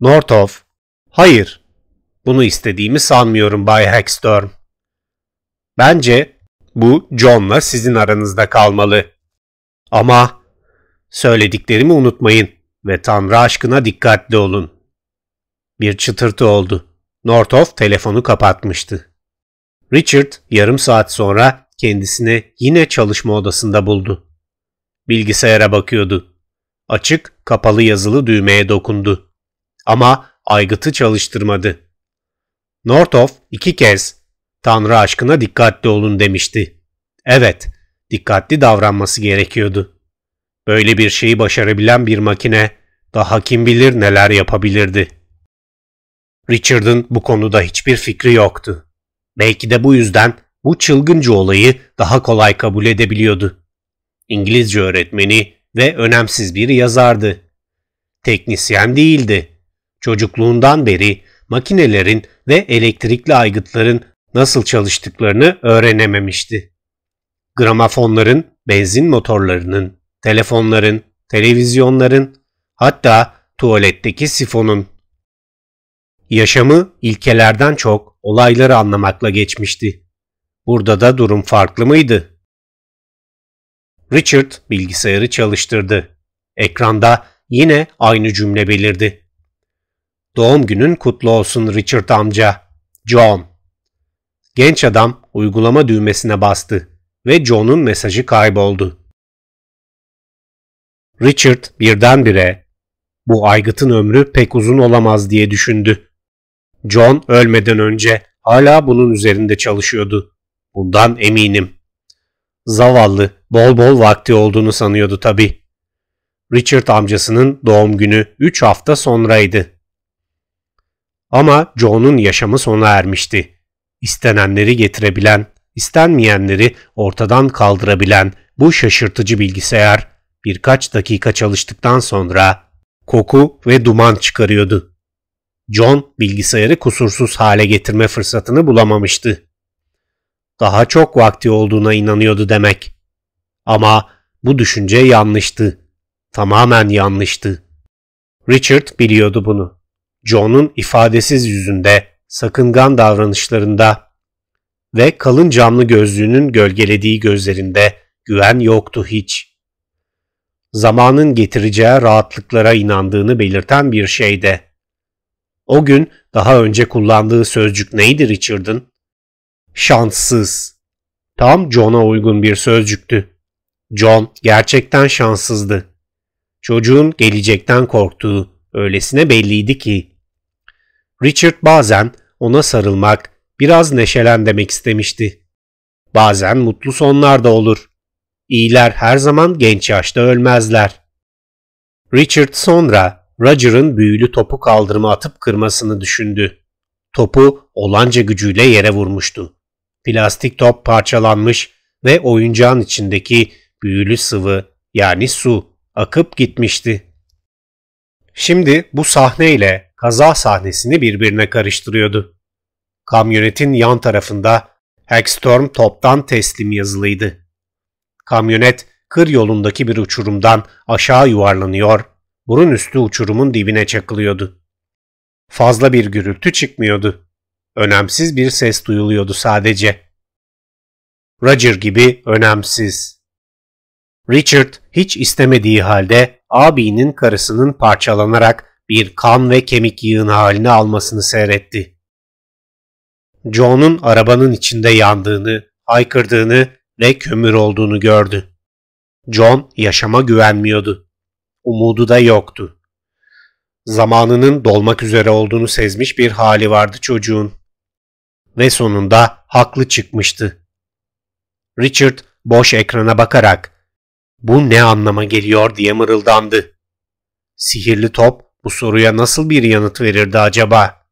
[SPEAKER 1] Northoff, hayır, bunu istediğimi sanmıyorum Bay Hextorm. Bence bu John'la sizin aranızda kalmalı. Ama söylediklerimi unutmayın ve Tanrı aşkına dikkatli olun. Bir çıtırtı oldu. Northoff telefonu kapatmıştı. Richard yarım saat sonra kendisini yine çalışma odasında buldu. Bilgisayara bakıyordu. Açık, kapalı yazılı düğmeye dokundu. Ama aygıtı çalıştırmadı. Northoff iki kez Tanrı aşkına dikkatli olun demişti. Evet, dikkatli davranması gerekiyordu. Böyle bir şeyi başarabilen bir makine daha kim bilir neler yapabilirdi.'' Richard'ın bu konuda hiçbir fikri yoktu. Belki de bu yüzden bu çılgınca olayı daha kolay kabul edebiliyordu. İngilizce öğretmeni ve önemsiz bir yazardı. Teknisyen değildi. Çocukluğundan beri makinelerin ve elektrikli aygıtların nasıl çalıştıklarını öğrenememişti. Gramafonların, benzin motorlarının, telefonların, televizyonların, hatta tuvaletteki sifonun Yaşamı ilkelerden çok olayları anlamakla geçmişti. Burada da durum farklı mıydı? Richard bilgisayarı çalıştırdı. Ekranda yine aynı cümle belirdi. Doğum günün kutlu olsun Richard amca. John. Genç adam uygulama düğmesine bastı ve John'un mesajı kayboldu. Richard birdenbire bu aygıtın ömrü pek uzun olamaz diye düşündü. John ölmeden önce hala bunun üzerinde çalışıyordu. Bundan eminim. Zavallı bol bol vakti olduğunu sanıyordu tabii. Richard amcasının doğum günü 3 hafta sonraydı. Ama John'un yaşamı sona ermişti. İstenenleri getirebilen, istenmeyenleri ortadan kaldırabilen bu şaşırtıcı bilgisayar birkaç dakika çalıştıktan sonra koku ve duman çıkarıyordu. John bilgisayarı kusursuz hale getirme fırsatını bulamamıştı. Daha çok vakti olduğuna inanıyordu demek. Ama bu düşünce yanlıştı. Tamamen yanlıştı. Richard biliyordu bunu. John'un ifadesiz yüzünde, sakıngan davranışlarında ve kalın camlı gözlüğünün gölgelediği gözlerinde güven yoktu hiç. Zamanın getireceği rahatlıklara inandığını belirten bir şeyde. O gün daha önce kullandığı sözcük neydi Richard'ın? Şanssız. Tam John'a uygun bir sözcüktü. John gerçekten şanssızdı. Çocuğun gelecekten korktuğu öylesine belliydi ki. Richard bazen ona sarılmak, biraz neşelen demek istemişti. Bazen mutlu sonlar da olur. İyiler her zaman genç yaşta ölmezler. Richard sonra Roger'ın büyülü topu kaldırma atıp kırmasını düşündü. Topu olanca gücüyle yere vurmuştu. Plastik top parçalanmış ve oyuncağın içindeki büyülü sıvı yani su akıp gitmişti. Şimdi bu sahneyle kaza sahnesini birbirine karıştırıyordu. Kamyonetin yan tarafında Hackstorm toptan teslim yazılıydı. Kamyonet kır yolundaki bir uçurumdan aşağı yuvarlanıyor burun üstü uçurumun dibine çakılıyordu. Fazla bir gürültü çıkmıyordu. Önemsiz bir ses duyuluyordu sadece. Roger gibi önemsiz. Richard hiç istemediği halde abinin karısının parçalanarak bir kan ve kemik yığını halini almasını seyretti. John'un arabanın içinde yandığını, haykırdığını ve kömür olduğunu gördü. John yaşama güvenmiyordu umudu da yoktu. Zamanının dolmak üzere olduğunu sezmiş bir hali vardı çocuğun. Ve sonunda haklı çıkmıştı. Richard boş ekrana bakarak bu ne anlama geliyor diye mırıldandı. Sihirli top bu soruya nasıl bir yanıt verirdi acaba?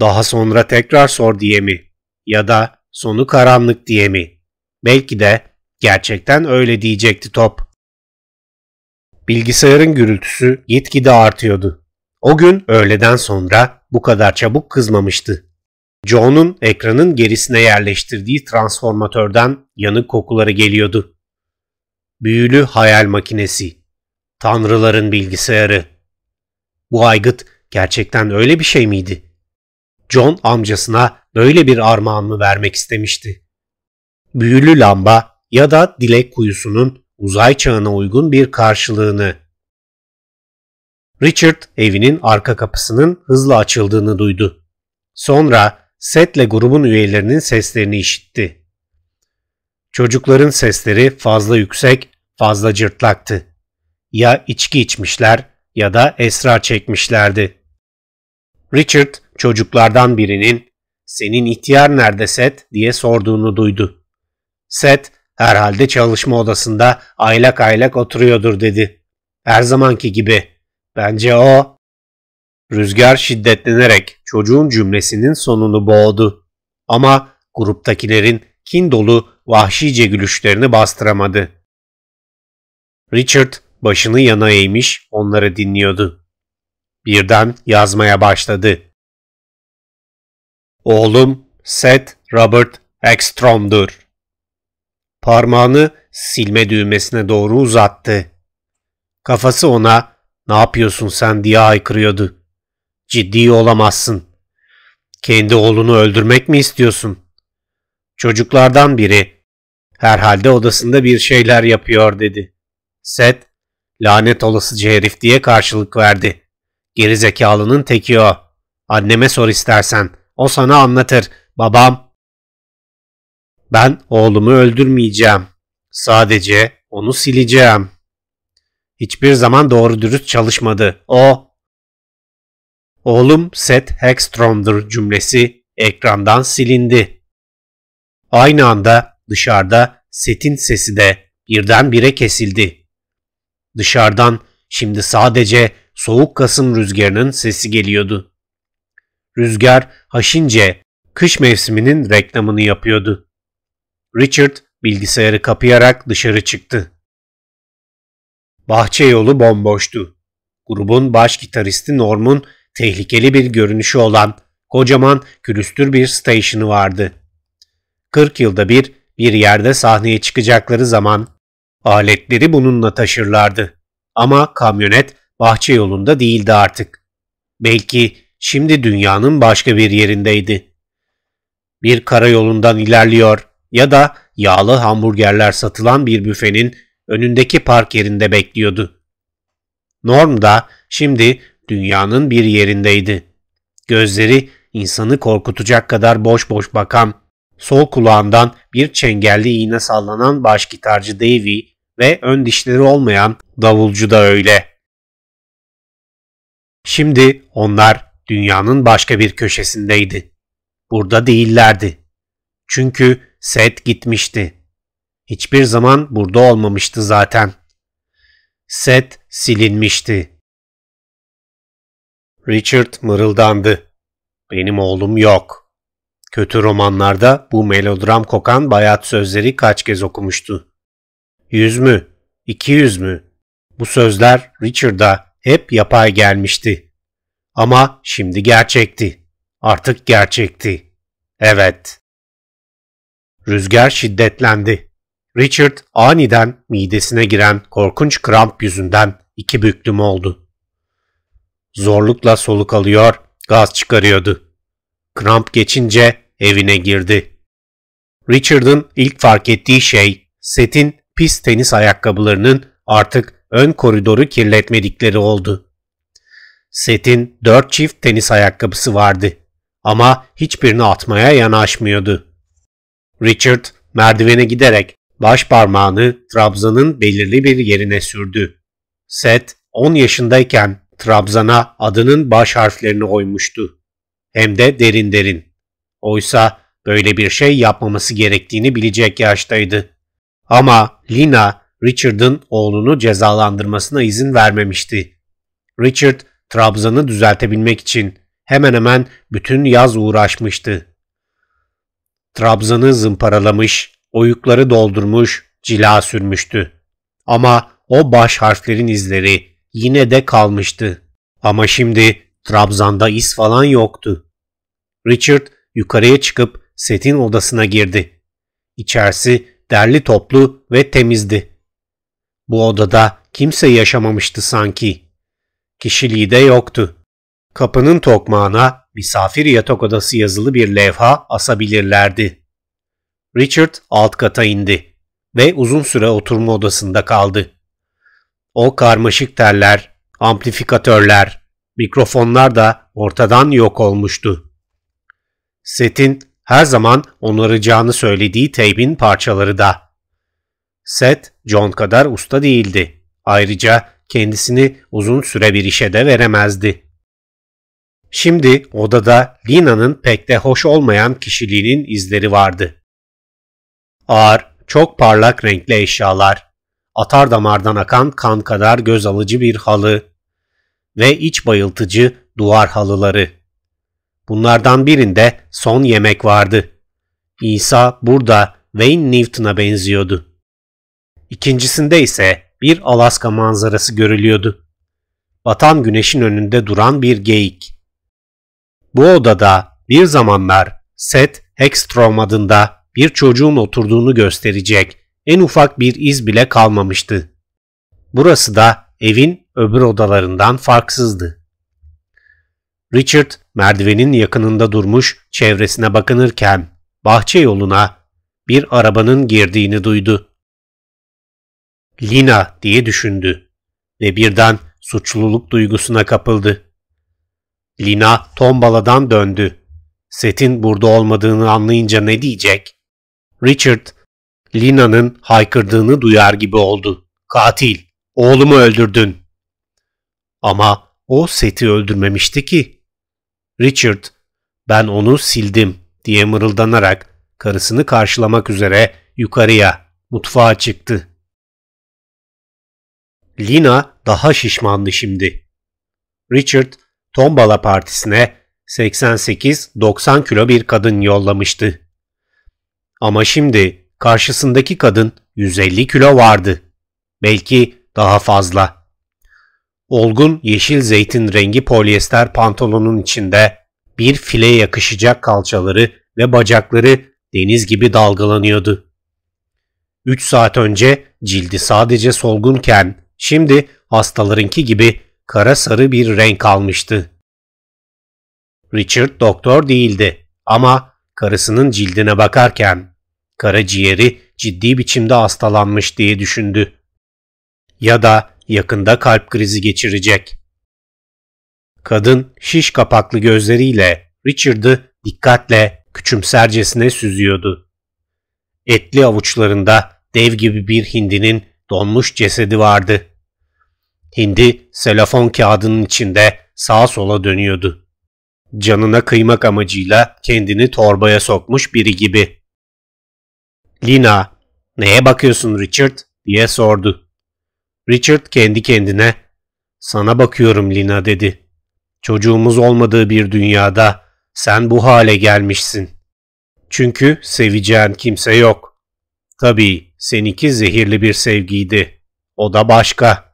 [SPEAKER 1] Daha sonra tekrar sor diye mi? Ya da sonu karanlık diye mi? Belki de gerçekten öyle diyecekti top. Bilgisayarın gürültüsü gitgide artıyordu. O gün öğleden sonra bu kadar çabuk kızmamıştı. John'un ekranın gerisine yerleştirdiği transformatörden yanık kokuları geliyordu. Büyülü hayal makinesi. Tanrıların bilgisayarı. Bu aygıt gerçekten öyle bir şey miydi? John amcasına böyle bir armağan mı vermek istemişti? Büyülü lamba ya da dilek kuyusunun uzay çağına uygun bir karşılığını. Richard evinin arka kapısının hızla açıldığını duydu. Sonra setle grubun üyelerinin seslerini işitti. Çocukların sesleri fazla yüksek, fazla cırtlaktı. Ya içki içmişler ya da esrar çekmişlerdi. Richard çocuklardan birinin senin ihtiyar nerede Set diye sorduğunu duydu. Set Herhalde çalışma odasında aylak aylak oturuyordur dedi. Her zamanki gibi. Bence o. Rüzgar şiddetlenerek çocuğun cümlesinin sonunu boğdu. Ama gruptakilerin kin dolu vahşice gülüşlerini bastıramadı. Richard başını yana eğmiş onları dinliyordu. Birden yazmaya başladı. Oğlum Seth Robert Ekstrom'dur parmağını silme düğmesine doğru uzattı. Kafası ona ne yapıyorsun sen diye haykırıyordu. Ciddi olamazsın. Kendi oğlunu öldürmek mi istiyorsun? Çocuklardan biri herhalde odasında bir şeyler yapıyor dedi. Set lanet olası herif diye karşılık verdi. Geri zekalının teki o. Anneme sor istersen. O sana anlatır. Babam ben oğlumu öldürmeyeceğim. Sadece onu sileceğim. Hiçbir zaman doğru dürüst çalışmadı. O Oğlum Seth Hagstrom'dur cümlesi ekrandan silindi. Aynı anda dışarıda Seth'in sesi de birdenbire kesildi. Dışarıdan şimdi sadece soğuk Kasım rüzgarının sesi geliyordu. Rüzgar haşince kış mevsiminin reklamını yapıyordu. Richard bilgisayarı kapayarak dışarı çıktı. Bahçe yolu bomboştu. Grubun baş gitaristi Norm'un tehlikeli bir görünüşü olan kocaman külüstür bir station'ı vardı. 40 yılda bir bir yerde sahneye çıkacakları zaman aletleri bununla taşırlardı. Ama kamyonet bahçe yolunda değildi artık. Belki şimdi dünyanın başka bir yerindeydi. Bir karayolundan ilerliyor, ya da yağlı hamburgerler satılan bir büfenin önündeki park yerinde bekliyordu. Norm da şimdi dünyanın bir yerindeydi. Gözleri insanı korkutacak kadar boş boş bakan, sol kulağından bir çengelli iğne sallanan baş gitarcı Davy ve ön dişleri olmayan davulcu da öyle. Şimdi onlar dünyanın başka bir köşesindeydi. Burada değillerdi. Çünkü Set gitmişti. Hiçbir zaman burada olmamıştı zaten. Set silinmişti. Richard mırıldandı. Benim oğlum yok. Kötü romanlarda bu melodram kokan bayat sözleri kaç kez okumuştu. Yüz mü? İki yüz mü? Bu sözler Richard'a hep yapay gelmişti. Ama şimdi gerçekti. Artık gerçekti. Evet. Rüzgar şiddetlendi. Richard aniden midesine giren korkunç kramp yüzünden iki büklüm oldu. Zorlukla soluk alıyor, gaz çıkarıyordu. Kramp geçince evine girdi. Richard'ın ilk fark ettiği şey setin pis tenis ayakkabılarının artık ön koridoru kirletmedikleri oldu. Setin dört çift tenis ayakkabısı vardı ama hiçbirini atmaya yanaşmıyordu. Richard merdivene giderek baş parmağını trabzanın belirli bir yerine sürdü. Set 10 yaşındayken trabzana adının baş harflerini oymuştu. Hem de derin derin. Oysa böyle bir şey yapmaması gerektiğini bilecek yaştaydı. Ama Lina, Richard'ın oğlunu cezalandırmasına izin vermemişti. Richard, trabzanı düzeltebilmek için hemen hemen bütün yaz uğraşmıştı. Trabzan'ı zımparalamış, oyukları doldurmuş, cila sürmüştü. Ama o baş harflerin izleri yine de kalmıştı. Ama şimdi Trabzan'da iz falan yoktu. Richard yukarıya çıkıp setin odasına girdi. İçerisi derli toplu ve temizdi. Bu odada kimse yaşamamıştı sanki. Kişiliği de yoktu. Kapının tokmağına misafir yatak odası yazılı bir levha asabilirlerdi. Richard alt kata indi ve uzun süre oturma odasında kaldı. O karmaşık teller, amplifikatörler, mikrofonlar da ortadan yok olmuştu. Setin her zaman onaracağını söylediği teybin parçaları da. Set, John kadar usta değildi. Ayrıca kendisini uzun süre bir işe de veremezdi. Şimdi odada Lina'nın pek de hoş olmayan kişiliğinin izleri vardı. Ağır, çok parlak renkli eşyalar, atar damardan akan kan kadar göz alıcı bir halı ve iç bayıltıcı duvar halıları. Bunlardan birinde son yemek vardı. İsa burada Wayne Newton'a benziyordu. İkincisinde ise bir Alaska manzarası görülüyordu. Batan güneşin önünde duran bir geyik. Bu odada bir zamanlar Seth Hextrom adında bir çocuğun oturduğunu gösterecek en ufak bir iz bile kalmamıştı. Burası da evin öbür odalarından farksızdı. Richard merdivenin yakınında durmuş çevresine bakınırken bahçe yoluna bir arabanın girdiğini duydu. Lina diye düşündü ve birden suçluluk duygusuna kapıldı. Lina tombaladan döndü. Set'in burada olmadığını anlayınca ne diyecek? Richard, Lina'nın haykırdığını duyar gibi oldu. Katil, oğlumu öldürdün. Ama o Set'i öldürmemişti ki. Richard, ben onu sildim diye mırıldanarak karısını karşılamak üzere yukarıya, mutfağa çıktı. Lina daha şişmandı şimdi. Richard tombala partisine 88-90 kilo bir kadın yollamıştı. Ama şimdi karşısındaki kadın 150 kilo vardı. Belki daha fazla. Olgun yeşil zeytin rengi polyester pantolonun içinde bir file yakışacak kalçaları ve bacakları deniz gibi dalgalanıyordu. Üç saat önce cildi sadece solgunken şimdi hastalarınki gibi kara sarı bir renk almıştı. Richard doktor değildi ama karısının cildine bakarken kara karaciğeri ciddi biçimde hastalanmış diye düşündü. Ya da yakında kalp krizi geçirecek. Kadın şiş kapaklı gözleriyle Richard'ı dikkatle küçümsercesine süzüyordu. Etli avuçlarında dev gibi bir hindinin donmuş cesedi vardı. Hindi selafon kağıdının içinde sağa sola dönüyordu. Canına kıymak amacıyla kendini torbaya sokmuş biri gibi. Lina, neye bakıyorsun Richard diye sordu. Richard kendi kendine sana bakıyorum Lina dedi. Çocuğumuz olmadığı bir dünyada sen bu hale gelmişsin. Çünkü seveceğin kimse yok. Tabii seninki zehirli bir sevgiydi. O da başka.''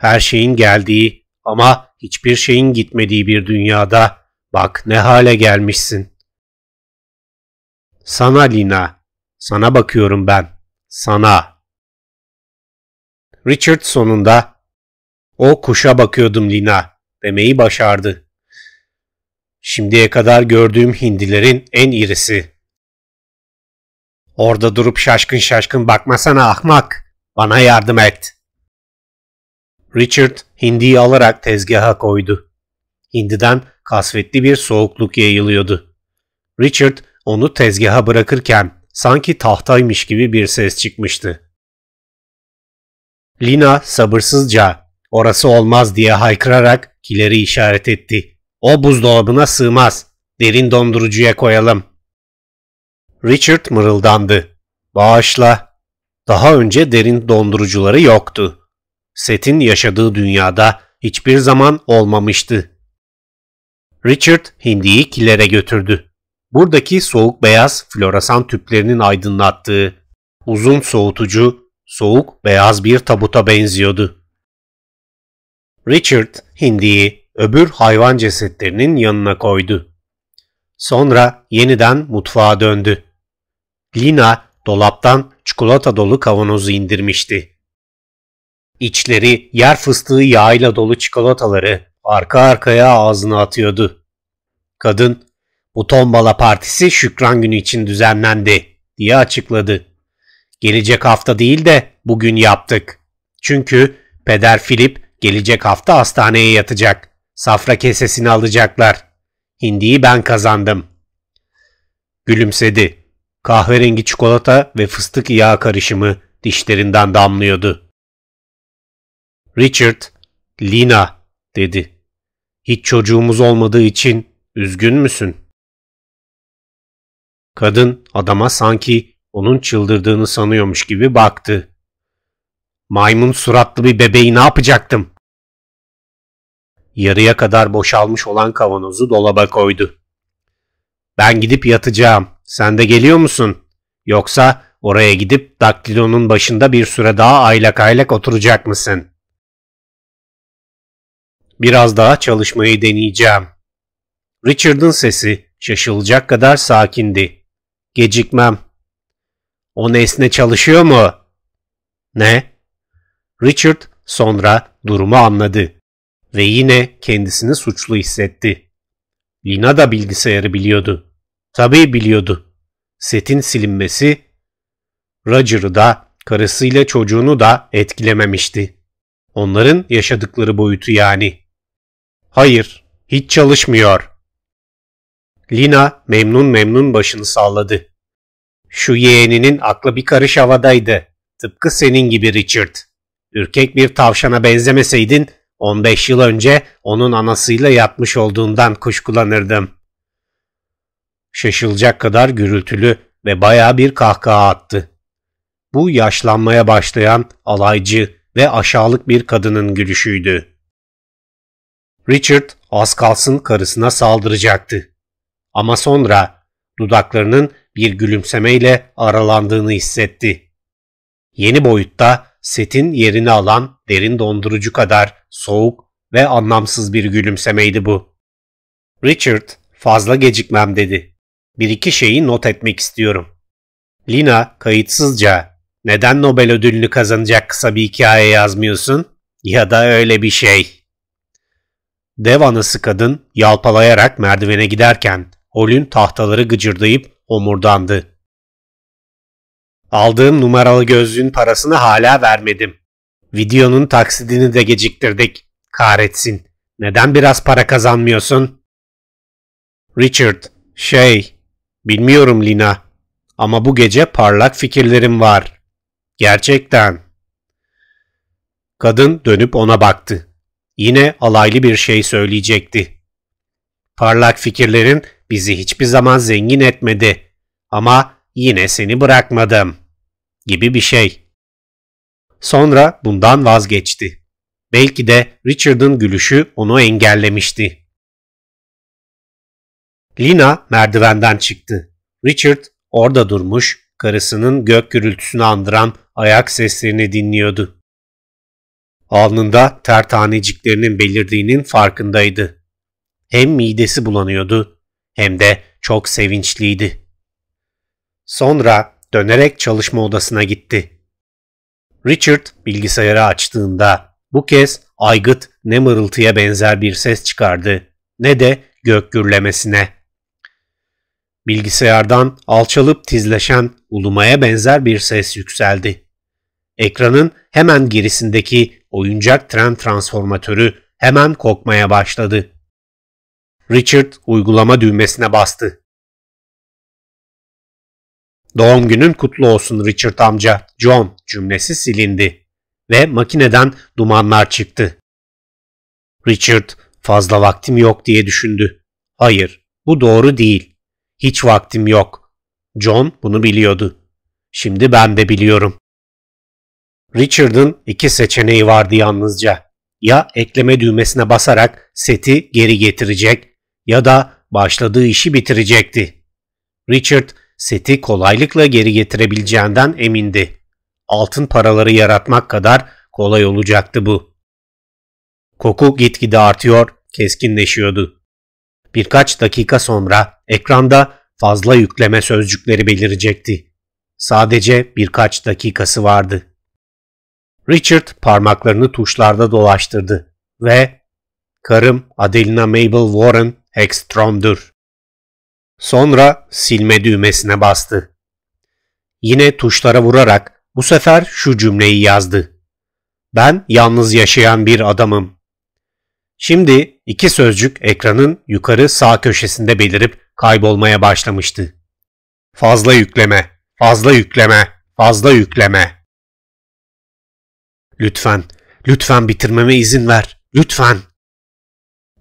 [SPEAKER 1] her şeyin geldiği ama hiçbir şeyin gitmediği bir dünyada bak ne hale gelmişsin. Sana Lina, sana bakıyorum ben, sana. Richard sonunda o kuşa bakıyordum Lina demeyi başardı. Şimdiye kadar gördüğüm hindilerin en irisi. Orada durup şaşkın şaşkın bakmasana ahmak. Bana yardım et.'' Richard hindiyi alarak tezgaha koydu. Hindiden kasvetli bir soğukluk yayılıyordu. Richard onu tezgaha bırakırken sanki tahtaymış gibi bir ses çıkmıştı. Lina sabırsızca orası olmaz diye haykırarak kileri işaret etti. O buzdolabına sığmaz. Derin dondurucuya koyalım. Richard mırıldandı. Bağışla. Daha önce derin dondurucuları yoktu. Set'in yaşadığı dünyada hiçbir zaman olmamıştı. Richard hindiyi kilere götürdü. Buradaki soğuk beyaz floresan tüplerinin aydınlattığı uzun soğutucu soğuk beyaz bir tabuta benziyordu. Richard hindiyi öbür hayvan cesetlerinin yanına koydu. Sonra yeniden mutfağa döndü. Lina dolaptan çikolata dolu kavanozu indirmişti. İçleri yer fıstığı yağıyla dolu çikolataları arka arkaya ağzına atıyordu. Kadın, bu tombala partisi Şükran günü için düzenlendi diye açıkladı. Gelecek hafta değil de bugün yaptık. Çünkü peder Filip gelecek hafta hastaneye yatacak. Safra kesesini alacaklar. Hindiyi ben kazandım. Gülümsedi. Kahverengi çikolata ve fıstık yağı karışımı dişlerinden damlıyordu. Richard, Lina dedi. Hiç çocuğumuz olmadığı için üzgün müsün? Kadın adama sanki onun çıldırdığını sanıyormuş gibi baktı. Maymun suratlı bir bebeği ne yapacaktım? Yarıya kadar boşalmış olan kavanozu dolaba koydu. Ben gidip yatacağım. Sen de geliyor musun? Yoksa oraya gidip daktilonun başında bir süre daha aylak aylak oturacak mısın? Biraz daha çalışmayı deneyeceğim. Richard'ın sesi şaşılacak kadar sakindi. Gecikmem. O nesne çalışıyor mu? Ne? Richard sonra durumu anladı ve yine kendisini suçlu hissetti. Lina da bilgisayarı biliyordu. Tabii biliyordu. Setin silinmesi Roger'ı da karısıyla çocuğunu da etkilememişti. Onların yaşadıkları boyutu yani. Hayır, hiç çalışmıyor. Lina memnun memnun başını salladı. Şu yeğeninin aklı bir karış havadaydı. Tıpkı senin gibi Richard. Ürkek bir tavşana benzemeseydin 15 yıl önce onun anasıyla yatmış olduğundan kuşkulanırdım. Şaşılacak kadar gürültülü ve baya bir kahkaha attı. Bu yaşlanmaya başlayan alaycı ve aşağılık bir kadının gülüşüydü. Richard az kalsın karısına saldıracaktı. Ama sonra dudaklarının bir gülümsemeyle aralandığını hissetti. Yeni boyutta setin yerini alan derin dondurucu kadar soğuk ve anlamsız bir gülümsemeydi bu. Richard fazla gecikmem dedi. Bir iki şeyi not etmek istiyorum. Lina kayıtsızca neden Nobel ödülünü kazanacak kısa bir hikaye yazmıyorsun ya da öyle bir şey Dev anası kadın yalpalayarak merdivene giderken Hol'ün tahtaları gıcırdayıp omurdandı. Aldığım numaralı gözlüğün parasını hala vermedim. Videonun taksidini de geciktirdik. Kahretsin. Neden biraz para kazanmıyorsun? Richard, şey, bilmiyorum Lina. Ama bu gece parlak fikirlerim var. Gerçekten. Kadın dönüp ona baktı yine alaylı bir şey söyleyecekti. Parlak fikirlerin bizi hiçbir zaman zengin etmedi ama yine seni bırakmadım gibi bir şey. Sonra bundan vazgeçti. Belki de Richard'ın gülüşü onu engellemişti. Lina merdivenden çıktı. Richard orada durmuş, karısının gök gürültüsünü andıran ayak seslerini dinliyordu. Alnında ter taneciklerinin belirdiğinin farkındaydı. Hem midesi bulanıyordu hem de çok sevinçliydi. Sonra dönerek çalışma odasına gitti. Richard bilgisayarı açtığında bu kez aygıt ne mırıltıya benzer bir ses çıkardı ne de gök gürlemesine. Bilgisayardan alçalıp tizleşen ulumaya benzer bir ses yükseldi. Ekranın hemen gerisindeki oyuncak tren transformatörü hemen kokmaya başladı. Richard uygulama düğmesine bastı. Doğum günün kutlu olsun Richard amca, John cümlesi silindi ve makineden dumanlar çıktı. Richard fazla vaktim yok diye düşündü. Hayır, bu doğru değil. Hiç vaktim yok. John bunu biliyordu. Şimdi ben de biliyorum. Richard'ın iki seçeneği vardı yalnızca. Ya ekleme düğmesine basarak seti geri getirecek ya da başladığı işi bitirecekti. Richard seti kolaylıkla geri getirebileceğinden emindi. Altın paraları yaratmak kadar kolay olacaktı bu. Koku gitgide artıyor, keskinleşiyordu. Birkaç dakika sonra ekranda fazla yükleme sözcükleri belirecekti. Sadece birkaç dakikası vardı. Richard parmaklarını tuşlarda dolaştırdı ve ''Karım Adelina Mabel Warren Hexstrom'dur.'' Sonra silme düğmesine bastı. Yine tuşlara vurarak bu sefer şu cümleyi yazdı. ''Ben yalnız yaşayan bir adamım.'' Şimdi iki sözcük ekranın yukarı sağ köşesinde belirip kaybolmaya başlamıştı. Fazla yükleme, fazla yükleme, fazla yükleme. Lütfen, lütfen bitirmeme izin ver, lütfen.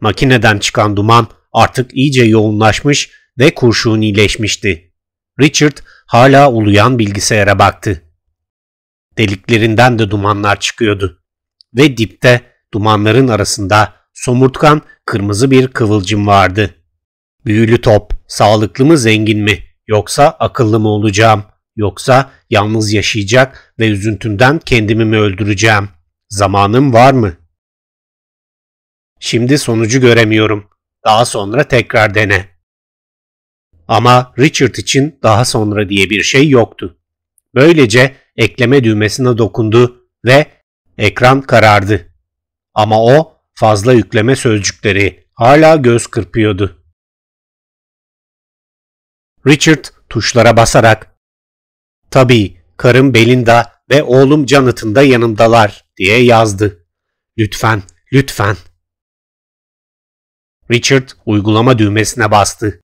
[SPEAKER 1] Makineden çıkan duman artık iyice yoğunlaşmış ve kurşun iyileşmişti. Richard hala uluyan bilgisayara baktı. Deliklerinden de dumanlar çıkıyordu. Ve dipte dumanların arasında somurtkan kırmızı bir kıvılcım vardı. Büyülü top, sağlıklı mı zengin mi yoksa akıllı mı olacağım Yoksa yalnız yaşayacak ve üzüntümden kendimi mi öldüreceğim? Zamanım var mı? Şimdi sonucu göremiyorum. Daha sonra tekrar dene. Ama Richard için daha sonra diye bir şey yoktu. Böylece ekleme düğmesine dokundu ve ekran karardı. Ama o fazla yükleme sözcükleri hala göz kırpıyordu. Richard tuşlara basarak Tabii karım Belinda ve oğlum Jonathan da yanımdalar diye yazdı. Lütfen, lütfen. Richard uygulama düğmesine bastı.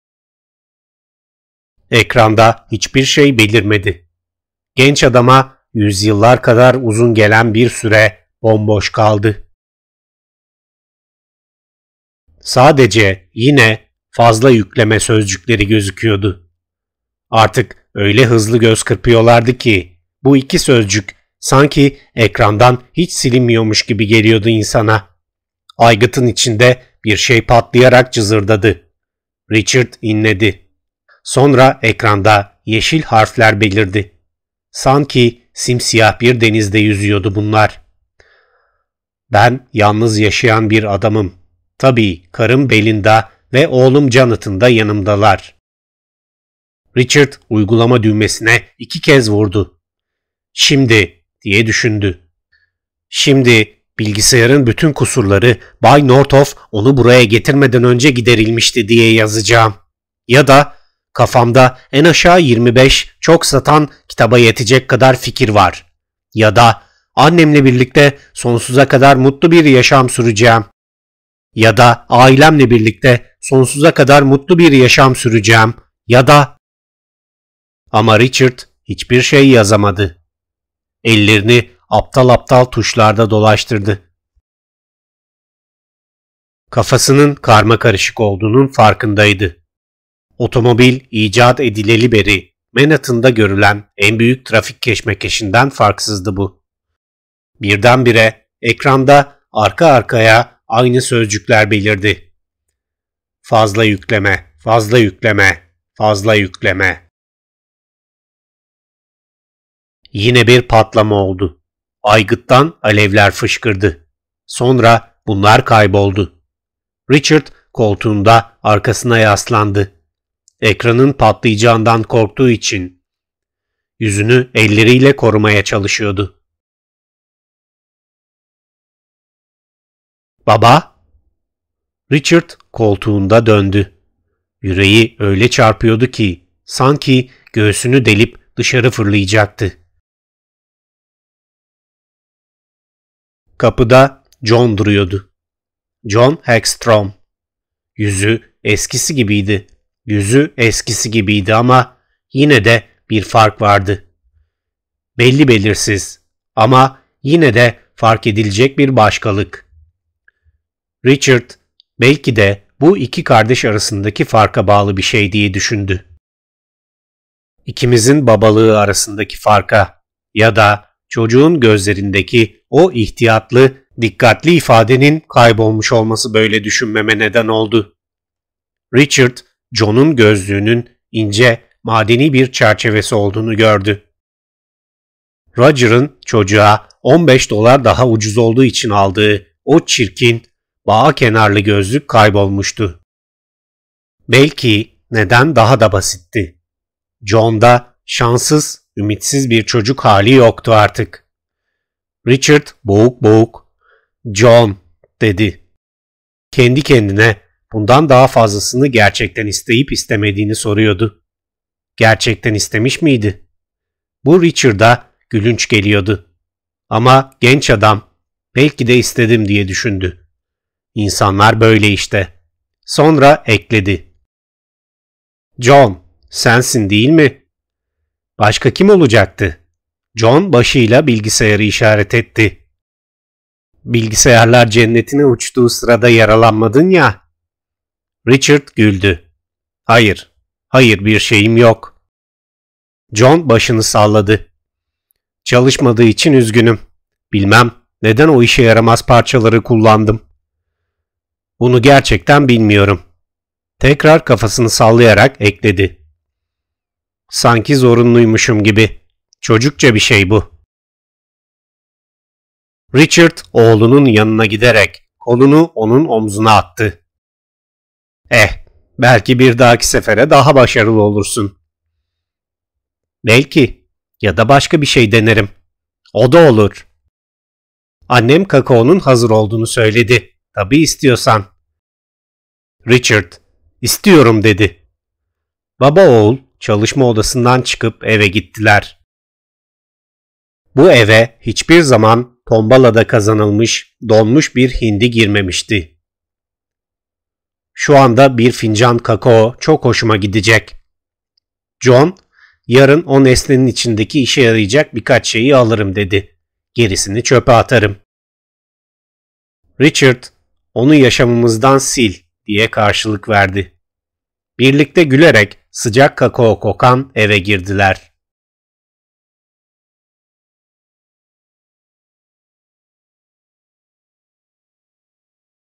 [SPEAKER 1] Ekranda hiçbir şey belirmedi. Genç adama yüzyıllar kadar uzun gelen bir süre bomboş kaldı. Sadece yine fazla yükleme sözcükleri gözüküyordu. Artık Öyle hızlı göz kırpıyorlardı ki bu iki sözcük sanki ekrandan hiç silinmiyormuş gibi geliyordu insana. Aygıtın içinde bir şey patlayarak cızırdadı. Richard inledi. Sonra ekranda yeşil harfler belirdi. Sanki simsiyah bir denizde yüzüyordu bunlar. Ben yalnız yaşayan bir adamım. Tabii karım Belinda ve oğlum Jonathan da yanımdalar. Richard uygulama düğmesine iki kez vurdu. Şimdi diye düşündü. Şimdi bilgisayarın bütün kusurları Bay Northoff onu buraya getirmeden önce giderilmişti diye yazacağım. Ya da kafamda en aşağı 25 çok satan kitaba yetecek kadar fikir var. Ya da annemle birlikte sonsuza kadar mutlu bir yaşam süreceğim. Ya da ailemle birlikte sonsuza kadar mutlu bir yaşam süreceğim. Ya da ama Richard hiçbir şey yazamadı. Ellerini aptal aptal tuşlarda dolaştırdı. Kafasının karma karışık olduğunun farkındaydı. Otomobil icat edileli beri Manhattan'da görülen en büyük trafik keşmekeşinden farksızdı bu. Birdenbire ekranda arka arkaya aynı sözcükler belirdi. Fazla yükleme, fazla yükleme, fazla yükleme. Yine bir patlama oldu. Aygıttan alevler fışkırdı. Sonra bunlar kayboldu. Richard koltuğunda arkasına yaslandı. Ekranın patlayacağından korktuğu için yüzünü elleriyle korumaya çalışıyordu. Baba? Richard koltuğunda döndü. Yüreği öyle çarpıyordu ki sanki göğsünü delip dışarı fırlayacaktı. Kapıda John duruyordu. John Hextrom. Yüzü eskisi gibiydi. Yüzü eskisi gibiydi ama yine de bir fark vardı. Belli belirsiz ama yine de fark edilecek bir başkalık. Richard belki de bu iki kardeş arasındaki farka bağlı bir şey diye düşündü. İkimizin babalığı arasındaki farka ya da çocuğun gözlerindeki o ihtiyatlı, dikkatli ifadenin kaybolmuş olması böyle düşünmeme neden oldu. Richard, John'un gözlüğünün ince, madeni bir çerçevesi olduğunu gördü. Roger'ın çocuğa 15 dolar daha ucuz olduğu için aldığı o çirkin, bağ kenarlı gözlük kaybolmuştu. Belki neden daha da basitti. John'da şanssız, ümitsiz bir çocuk hali yoktu artık. Richard boğuk boğuk John dedi. Kendi kendine bundan daha fazlasını gerçekten isteyip istemediğini soruyordu. Gerçekten istemiş miydi? Bu Richard'a gülünç geliyordu. Ama genç adam belki de istedim diye düşündü. İnsanlar böyle işte. Sonra ekledi. John, sensin değil mi? Başka kim olacaktı? John başıyla bilgisayarı işaret etti. Bilgisayarlar cennetine uçtuğu sırada yaralanmadın ya. Richard güldü. Hayır, hayır bir şeyim yok. John başını salladı. Çalışmadığı için üzgünüm. Bilmem neden o işe yaramaz parçaları kullandım. Bunu gerçekten bilmiyorum. Tekrar kafasını sallayarak ekledi. Sanki zorunluymuşum gibi.'' Çocukça bir şey bu. Richard oğlunun yanına giderek kolunu onun omzuna attı. Eh, belki bir dahaki sefere daha başarılı olursun. Belki ya da başka bir şey denerim. O da olur. Annem kakaonun hazır olduğunu söyledi. Tabii istiyorsan. Richard, istiyorum dedi. Baba oğul çalışma odasından çıkıp eve gittiler. Bu eve hiçbir zaman tombalada kazanılmış, donmuş bir hindi girmemişti. Şu anda bir fincan kakao çok hoşuma gidecek. John, yarın o nesnenin içindeki işe yarayacak birkaç şeyi alırım dedi. Gerisini çöpe atarım. Richard, onu yaşamımızdan sil diye karşılık verdi. Birlikte gülerek sıcak kakao kokan eve girdiler.